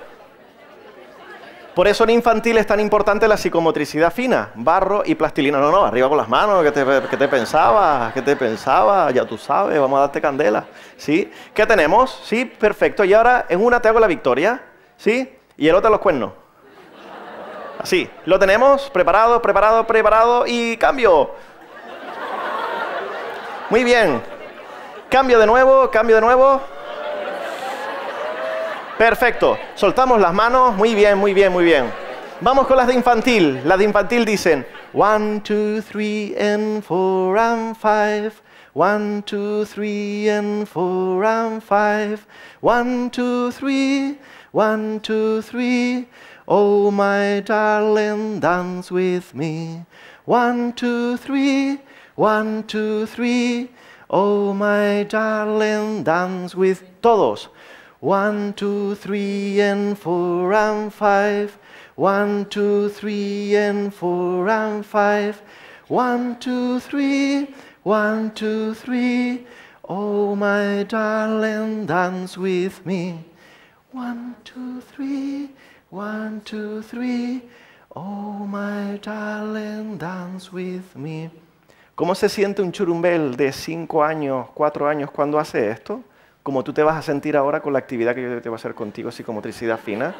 Por eso en infantil es tan importante la psicomotricidad fina, barro y plastilina. No, no, arriba con las manos, ¿qué te, pensabas? ¿Qué te pensaba Ya tú sabes, vamos a darte candela. ¿Sí? ¿Qué tenemos? Sí, perfecto. Y ahora en una te hago la victoria, ¿sí? Y el otro los cuernos. Así, lo tenemos preparado, preparado, preparado y cambio. Muy bien. Cambio de nuevo, cambio de nuevo. Perfecto. Soltamos las manos. Muy bien, muy bien, muy bien. Vamos con las de infantil. Las de infantil dicen One, two, three and four and five. One, two, three and four and five. One, two, three. One, two, three. Oh, my darling, dance with me. One, two, three. One, two, three. Oh, my darling, dance with... Todos. One, two, three, and four, and five. One, two, three, and four, and five. One, two, three, one, two, three. Oh, my darling, dance with me. One, two, three, one, two, three. Oh, my darling, dance with me. ¿Cómo se siente un churumbel de cinco años, cuatro años cuando hace esto? como tú te vas a sentir ahora con la actividad que yo te voy a hacer contigo, psicomotricidad fina.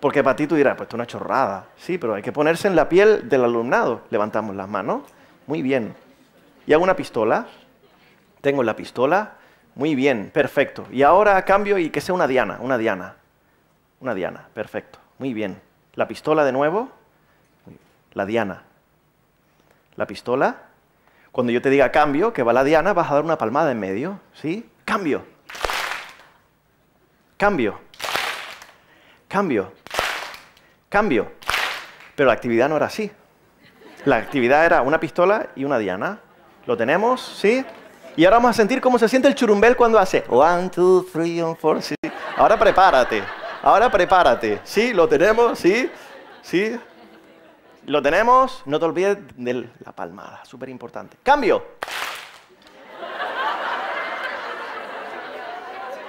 Porque para ti tú dirás, pues es una chorrada. Sí, pero hay que ponerse en la piel del alumnado. Levantamos las manos. Muy bien. Y hago una pistola. Tengo la pistola. Muy bien, perfecto. Y ahora cambio y que sea una diana, una diana. Una diana, perfecto. Muy bien. La pistola de nuevo. La diana. La pistola. Cuando yo te diga cambio, que va la diana, vas a dar una palmada en medio, ¿sí? Cambio. Cambio. Cambio. Cambio. Pero la actividad no era así. La actividad era una pistola y una diana. ¿Lo tenemos? ¿Sí? Y ahora vamos a sentir cómo se siente el churumbel cuando hace one, two, three, and Sí. Ahora prepárate. Ahora prepárate. ¿Sí? ¿Lo tenemos? ¿Sí? ¿Sí? ¿Lo tenemos? No te olvides de la palmada. Súper importante. ¡Cambio!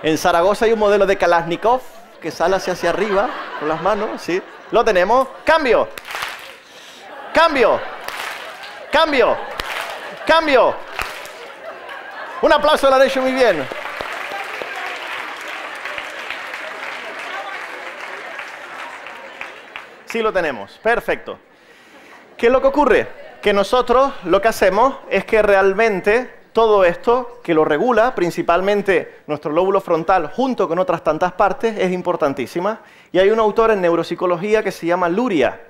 En Zaragoza hay un modelo de Kalashnikov que sale hacia, arriba con las manos, ¿sí? Lo tenemos. ¡Cambio! ¡Cambio! ¡Cambio! ¡Cambio! Un aplauso, a la derecha muy bien. Sí lo tenemos, perfecto. ¿Qué es lo que ocurre? Que nosotros lo que hacemos es que realmente todo esto que lo regula, principalmente nuestro lóbulo frontal junto con otras tantas partes, es importantísima. Y hay un autor en neuropsicología que se llama Luria.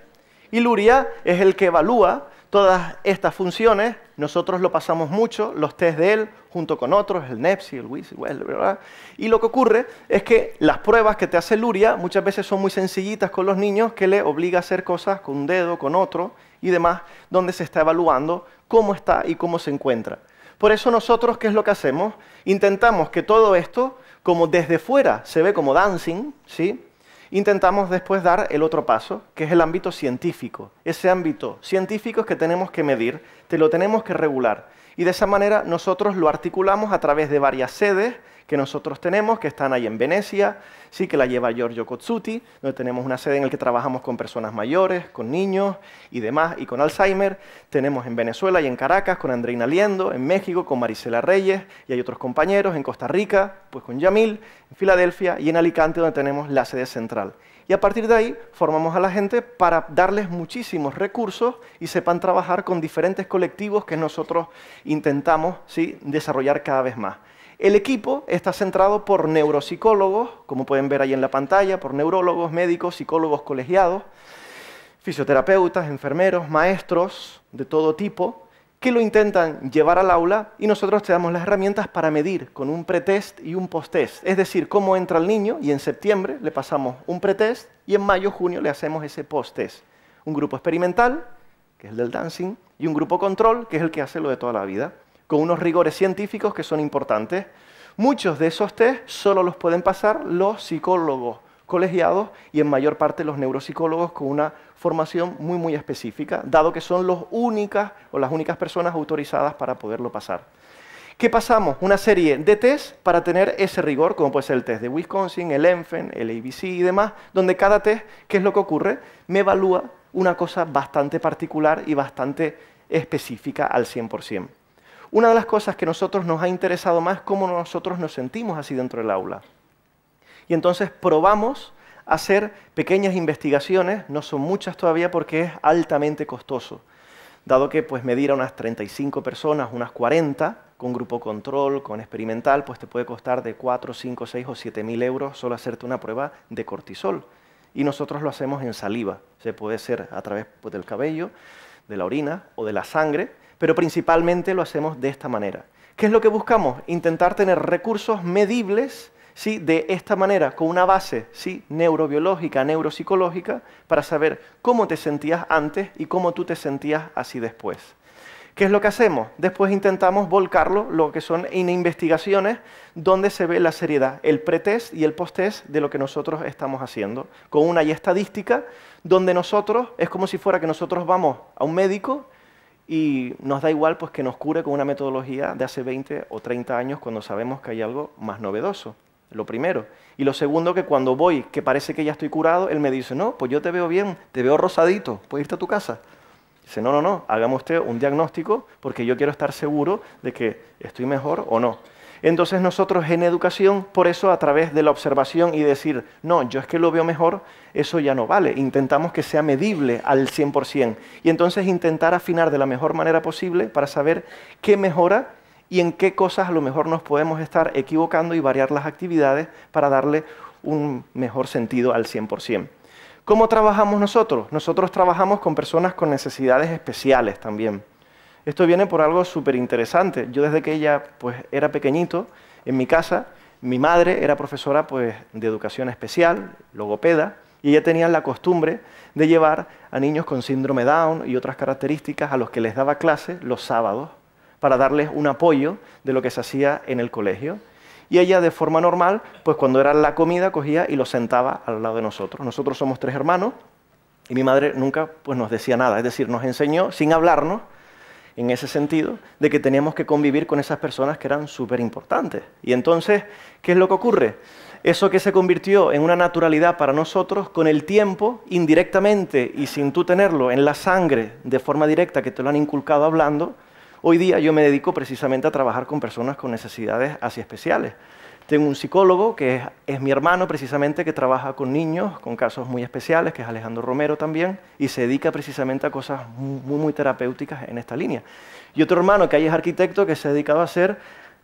Y Luria es el que evalúa todas estas funciones. Nosotros lo pasamos mucho, los test de él, junto con otros, el NEPSI, el WISI, ¿verdad? Y lo que ocurre es que las pruebas que te hace Luria muchas veces son muy sencillitas con los niños que le obliga a hacer cosas con un dedo, con otro y demás, donde se está evaluando cómo está y cómo se encuentra. Por eso nosotros, ¿qué es lo que hacemos? Intentamos que todo esto, como desde fuera se ve como dancing, ¿sí? intentamos después dar el otro paso, que es el ámbito científico. Ese ámbito científico es que tenemos que medir, te lo tenemos que regular. Y de esa manera nosotros lo articulamos a través de varias sedes, que nosotros tenemos, que están ahí en Venecia, sí, que la lleva Giorgio Cozzuti, donde tenemos una sede en la que trabajamos con personas mayores, con niños y demás, y con Alzheimer. Tenemos en Venezuela y en Caracas con Andreina Liendo, en México con Marisela Reyes, y hay otros compañeros en Costa Rica, pues con Yamil, en Filadelfia y en Alicante, donde tenemos la sede central. Y a partir de ahí formamos a la gente para darles muchísimos recursos y sepan trabajar con diferentes colectivos que nosotros intentamos ¿sí? desarrollar cada vez más. El equipo está centrado por neuropsicólogos, como pueden ver ahí en la pantalla, por neurólogos, médicos, psicólogos colegiados, fisioterapeutas, enfermeros, maestros de todo tipo, que lo intentan llevar al aula y nosotros te damos las herramientas para medir con un pretest y un posttest. Es decir, cómo entra el niño y en septiembre le pasamos un pretest y en mayo, junio le hacemos ese posttest. Un grupo experimental, que es el del dancing, y un grupo control, que es el que hace lo de toda la vida con unos rigores científicos que son importantes. Muchos de esos tests solo los pueden pasar los psicólogos colegiados y en mayor parte los neuropsicólogos con una formación muy muy específica, dado que son los únicas o las únicas personas autorizadas para poderlo pasar. ¿Qué pasamos? Una serie de tests para tener ese rigor, como puede ser el test de Wisconsin, el ENFEN, el ABC y demás, donde cada test, ¿qué es lo que ocurre? Me evalúa una cosa bastante particular y bastante específica al 100% una de las cosas que nosotros nos ha interesado más es cómo nosotros nos sentimos así dentro del aula. Y entonces probamos hacer pequeñas investigaciones, no son muchas todavía porque es altamente costoso, dado que pues medir a unas 35 personas, unas 40, con grupo control, con experimental, pues te puede costar de 4, 5, 6 o 7 mil euros solo hacerte una prueba de cortisol. Y nosotros lo hacemos en saliva, se puede hacer a través pues, del cabello, de la orina o de la sangre, pero principalmente lo hacemos de esta manera. ¿Qué es lo que buscamos? Intentar tener recursos medibles ¿sí? de esta manera, con una base ¿sí? neurobiológica, neuropsicológica, para saber cómo te sentías antes y cómo tú te sentías así después. ¿Qué es lo que hacemos? Después intentamos volcarlo, lo que son investigaciones, donde se ve la seriedad, el pretest y el posttest de lo que nosotros estamos haciendo, con una y estadística, donde nosotros, es como si fuera que nosotros vamos a un médico y nos da igual pues, que nos cure con una metodología de hace 20 o 30 años cuando sabemos que hay algo más novedoso. Lo primero. Y lo segundo, que cuando voy, que parece que ya estoy curado, él me dice, no, pues yo te veo bien, te veo rosadito, puedes irte a tu casa. Dice, no, no, no, hagamos un diagnóstico porque yo quiero estar seguro de que estoy mejor o no. Entonces nosotros en educación, por eso a través de la observación y decir, no, yo es que lo veo mejor, eso ya no vale. Intentamos que sea medible al 100%. Y entonces intentar afinar de la mejor manera posible para saber qué mejora y en qué cosas a lo mejor nos podemos estar equivocando y variar las actividades para darle un mejor sentido al 100%. ¿Cómo trabajamos nosotros? Nosotros trabajamos con personas con necesidades especiales también. Esto viene por algo súper interesante. Yo desde que ella pues, era pequeñito, en mi casa, mi madre era profesora pues, de educación especial, logopeda, y ella tenía la costumbre de llevar a niños con síndrome Down y otras características a los que les daba clase los sábados para darles un apoyo de lo que se hacía en el colegio. Y ella de forma normal, pues cuando era la comida, cogía y los sentaba al lado de nosotros. Nosotros somos tres hermanos y mi madre nunca pues, nos decía nada, es decir, nos enseñó sin hablarnos en ese sentido, de que teníamos que convivir con esas personas que eran súper importantes. Y entonces, ¿qué es lo que ocurre? Eso que se convirtió en una naturalidad para nosotros, con el tiempo, indirectamente y sin tú tenerlo en la sangre de forma directa que te lo han inculcado hablando, hoy día yo me dedico precisamente a trabajar con personas con necesidades así especiales. Tengo un psicólogo que es, mi hermano precisamente, que trabaja con niños, con casos muy especiales, que es Alejandro Romero también, y se dedica precisamente a cosas muy, muy terapéuticas en esta línea. Y otro hermano que hay es arquitecto, que se ha dedicado a hacer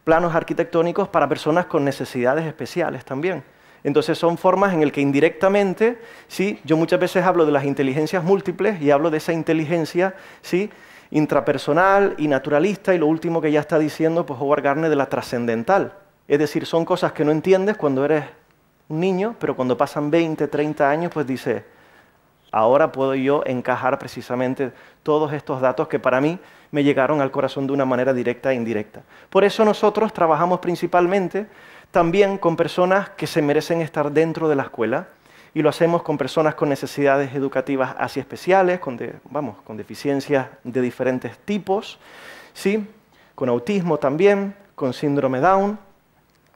planos arquitectónicos para personas con necesidades especiales también. Entonces son formas en las que indirectamente, ¿sí? yo muchas veces hablo de las inteligencias múltiples y hablo de esa inteligencia ¿sí? intrapersonal y naturalista y lo último que ya está diciendo pues, Howard Garner, de la trascendental. Es decir, son cosas que no entiendes cuando eres un niño, pero cuando pasan 20, 30 años, pues dices, ahora puedo yo encajar precisamente todos estos datos que para mí me llegaron al corazón de una manera directa e indirecta. Por eso nosotros trabajamos principalmente también con personas que se merecen estar dentro de la escuela y lo hacemos con personas con necesidades educativas así especiales, con, vamos, con deficiencias de diferentes tipos, ¿sí? con autismo también, con síndrome Down,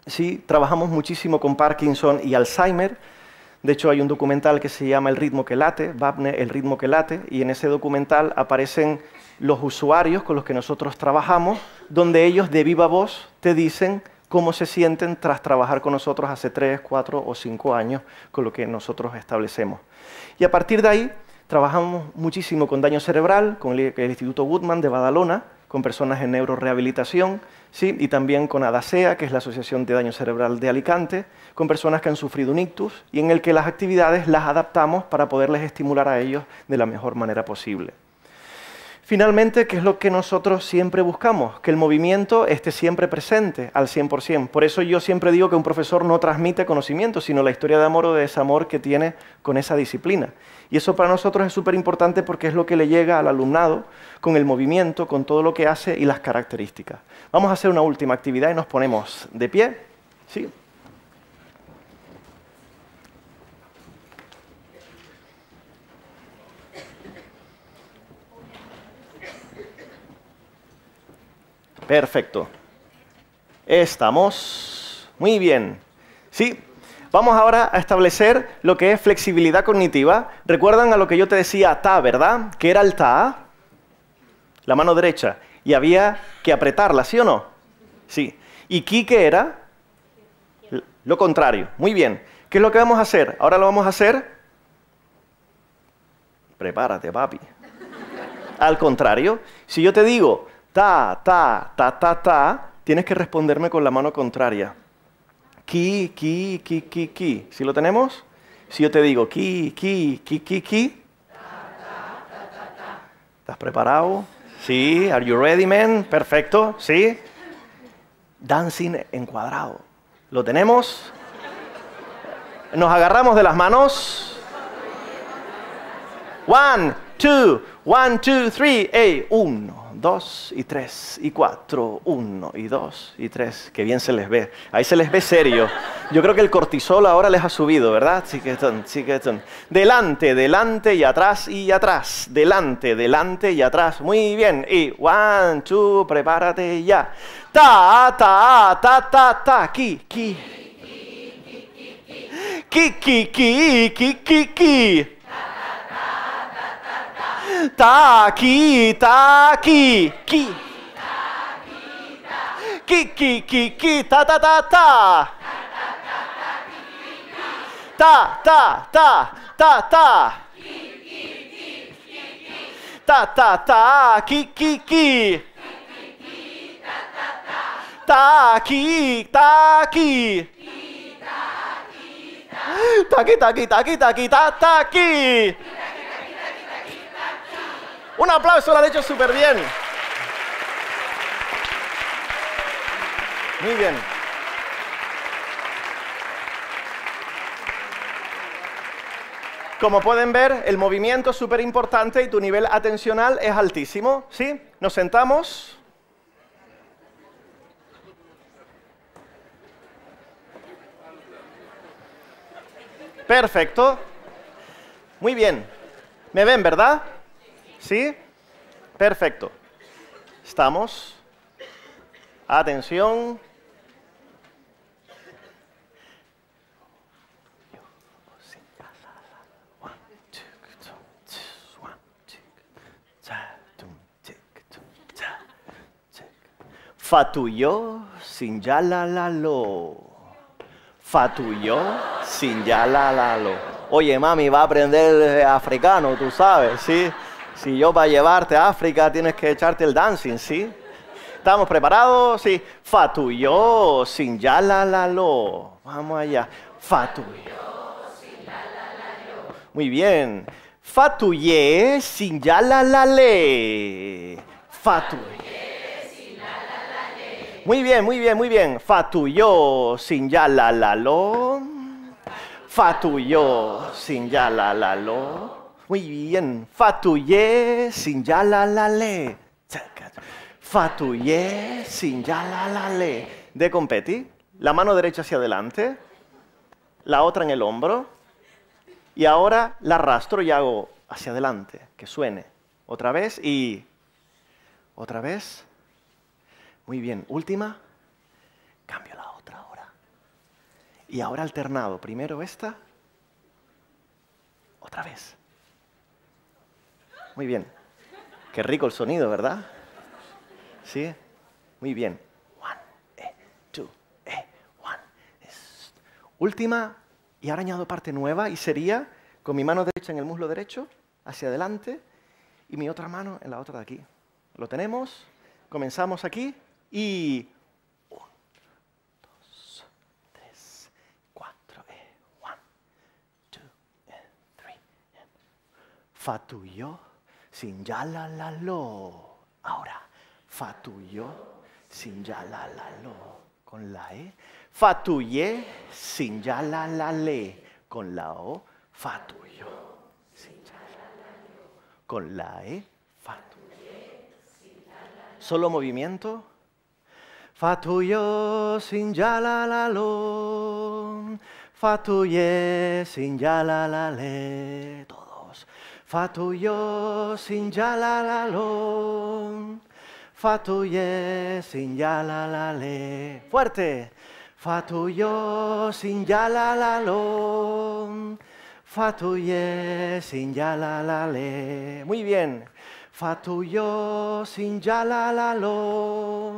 Sí, trabajamos muchísimo con Parkinson y Alzheimer. De hecho, hay un documental que se llama El ritmo que late, Babne, El ritmo que late, y en ese documental aparecen los usuarios con los que nosotros trabajamos, donde ellos de viva voz te dicen cómo se sienten tras trabajar con nosotros hace tres, cuatro o cinco años con lo que nosotros establecemos. Y a partir de ahí trabajamos muchísimo con daño cerebral, con el Instituto Woodman de Badalona, con personas en neurorehabilitación, ¿sí? y también con ADACEA, que es la Asociación de Daño Cerebral de Alicante, con personas que han sufrido un ictus y en el que las actividades las adaptamos para poderles estimular a ellos de la mejor manera posible. Finalmente, ¿qué es lo que nosotros siempre buscamos? Que el movimiento esté siempre presente al 100%. Por eso yo siempre digo que un profesor no transmite conocimiento, sino la historia de amor o de desamor que tiene con esa disciplina. Y eso para nosotros es súper importante porque es lo que le llega al alumnado con el movimiento, con todo lo que hace y las características. Vamos a hacer una última actividad y nos ponemos de pie. ¿Sí? Perfecto. Estamos muy bien. Sí, Vamos ahora a establecer lo que es flexibilidad cognitiva. Recuerdan a lo que yo te decía TA, ¿verdad? Que era el TA, la mano derecha, y había que apretarla, ¿sí o no? Sí. ¿Y qui qué era? Lo contrario. Muy bien. ¿Qué es lo que vamos a hacer? Ahora lo vamos a hacer. Prepárate, papi. Al contrario, si yo te digo ta, ta, ta, ta, ta, tienes que responderme con la mano contraria ki, ki, ki, ki, ki. ¿Sí lo tenemos? Si yo te digo ki, ki, ki, ki, ki. ¿Estás preparado? Sí. ¿Are you ready, man? Perfecto. Sí. Dancing en cuadrado. ¿Lo tenemos? Nos agarramos de las manos. One, two, one, two, three, hey, uno. Dos y tres y cuatro. Uno y dos y tres. ¡Qué bien se les ve. Ahí se les ve serio. Yo creo que el cortisol ahora les ha subido, ¿verdad? Chiquetón, chiquetón. Delante, delante y atrás y atrás. Delante, delante y atrás. Muy bien. Y one, two, prepárate ya. Ta, ta, ta, ta, ta, ki, ki. Ki, ki, ki, ki, ki, ki, ki. Tá aqui, tá aqui. Que. Que, que, que, que, tá, tá, tá, tá. Tá, tá, tá, tá, tá. Tá, tá, tá, que, que, que. Tá aqui, tá aqui. Tá aqui, tá aqui, tá aqui, tá aqui, tá aqui. Un aplauso, lo han hecho súper bien. Muy bien. Como pueden ver, el movimiento es súper importante y tu nivel atencional es altísimo. ¿Sí? Nos sentamos. Perfecto. Muy bien. ¿Me ven, verdad? ¿Sí? Perfecto. Estamos. Atención. Fatuyo sin ya la la lo. Fatuyo sin ya la la lo. Oye, mami, va a aprender africano, tú sabes, ¿sí? Si yo a llevarte a África tienes que echarte el dancing, ¿sí? ¿Estamos preparados? Sí. Fatuyó, sin ya la la lo. Vamos allá. Fatuyó, sin ya la la lo. Muy bien. Fatuye, sin ya la la le. Fatuye. sin ya la la le. Muy bien, muy bien, muy bien. Fatuyó, sin ya la la lo. Fatuyó, sin ya la la lo. Muy bien. Fatuye sin ya la la le. Fatuye sin ya la la le. De competi. La mano derecha hacia adelante. La otra en el hombro. Y ahora la arrastro y hago hacia adelante. Que suene. Otra vez y. Otra vez. Muy bien. Última. Cambio la otra ahora. Y ahora alternado. Primero esta. Otra vez. Muy bien. Qué rico el sonido, ¿verdad? ¿Sí? Muy bien. One, eh, two, eh, one. Última, y ahora añado parte nueva, y sería con mi mano derecha en el muslo derecho, hacia adelante, y mi otra mano en la otra de aquí. Lo tenemos, comenzamos aquí, y... Uno, dos, tres, cuatro, eh, one, two, sin ya la la lo. Ahora, fatuyo, sin ya la la lo. Con la E. Fatuye, sin ya la la le. Con la O, fatuyo, sin ya la la lo. Con la E, fatuye, Solo movimiento. Fatuyo, sin ya la la lo. Fatuye, sin ya la la le yo sin lo. fatuye sin le Fuerte. yo sin yalalalón, fatuye sin le Muy bien. yo sin lo.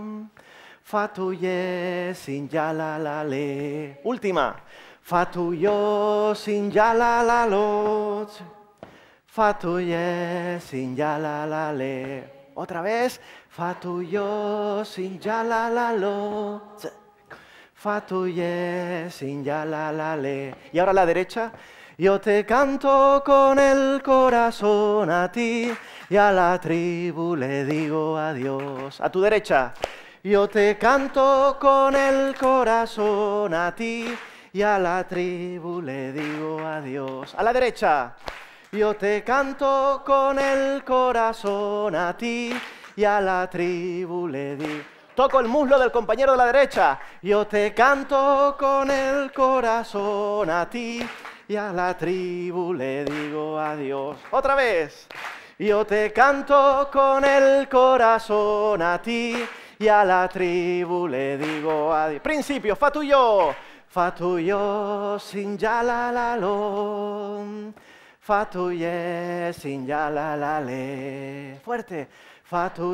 fatuye sin le Última. yo sin yalalalón. Fatuye sin ya la la le. Otra vez. Fatuyo sin ya la la lo. Fatuye sin ya la la le. Y ahora a la derecha. Yo te canto con el corazón a ti y a la tribu le digo adiós. A tu derecha. Yo te canto con el corazón a ti y a la tribu le digo adiós. A la derecha. Yo te canto con el corazón a ti y a la tribu le di. Toco el muslo del compañero de la derecha. Yo te canto con el corazón a ti y a la tribu le digo adiós. Otra vez. Yo te canto con el corazón a ti y a la tribu le digo adiós. Principio, fa tuyo. Fa tuyo sin ya la la Fatuye sin ya la la le. Fuerte.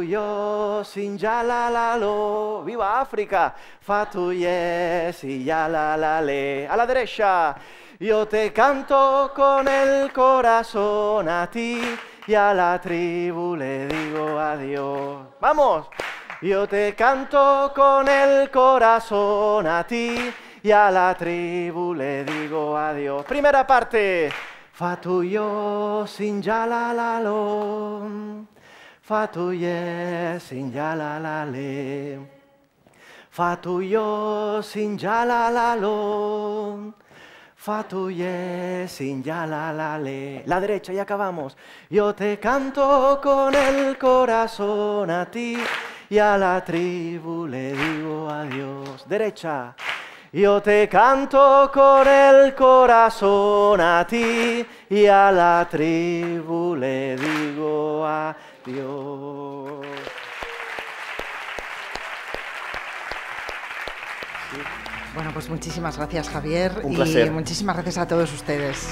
yo sin ya la la lo. ¡Viva África! Fatuye sin ya la la le. A la derecha. Yo te canto con el corazón a ti y a la tribu le digo adiós. ¡Vamos! Yo te canto con el corazón a ti y a la tribu le digo adiós. Primera parte yo sin lo. fatuye sin yalalale, fatuyo sin lo. fatuye sin yalalale. La derecha, y acabamos. Yo te canto con el corazón a ti y a la tribu le digo adiós. Derecha. Yo te canto con el corazón a ti y a la tribu le digo adiós. Dios. Bueno, pues muchísimas gracias Javier y muchísimas gracias a todos ustedes.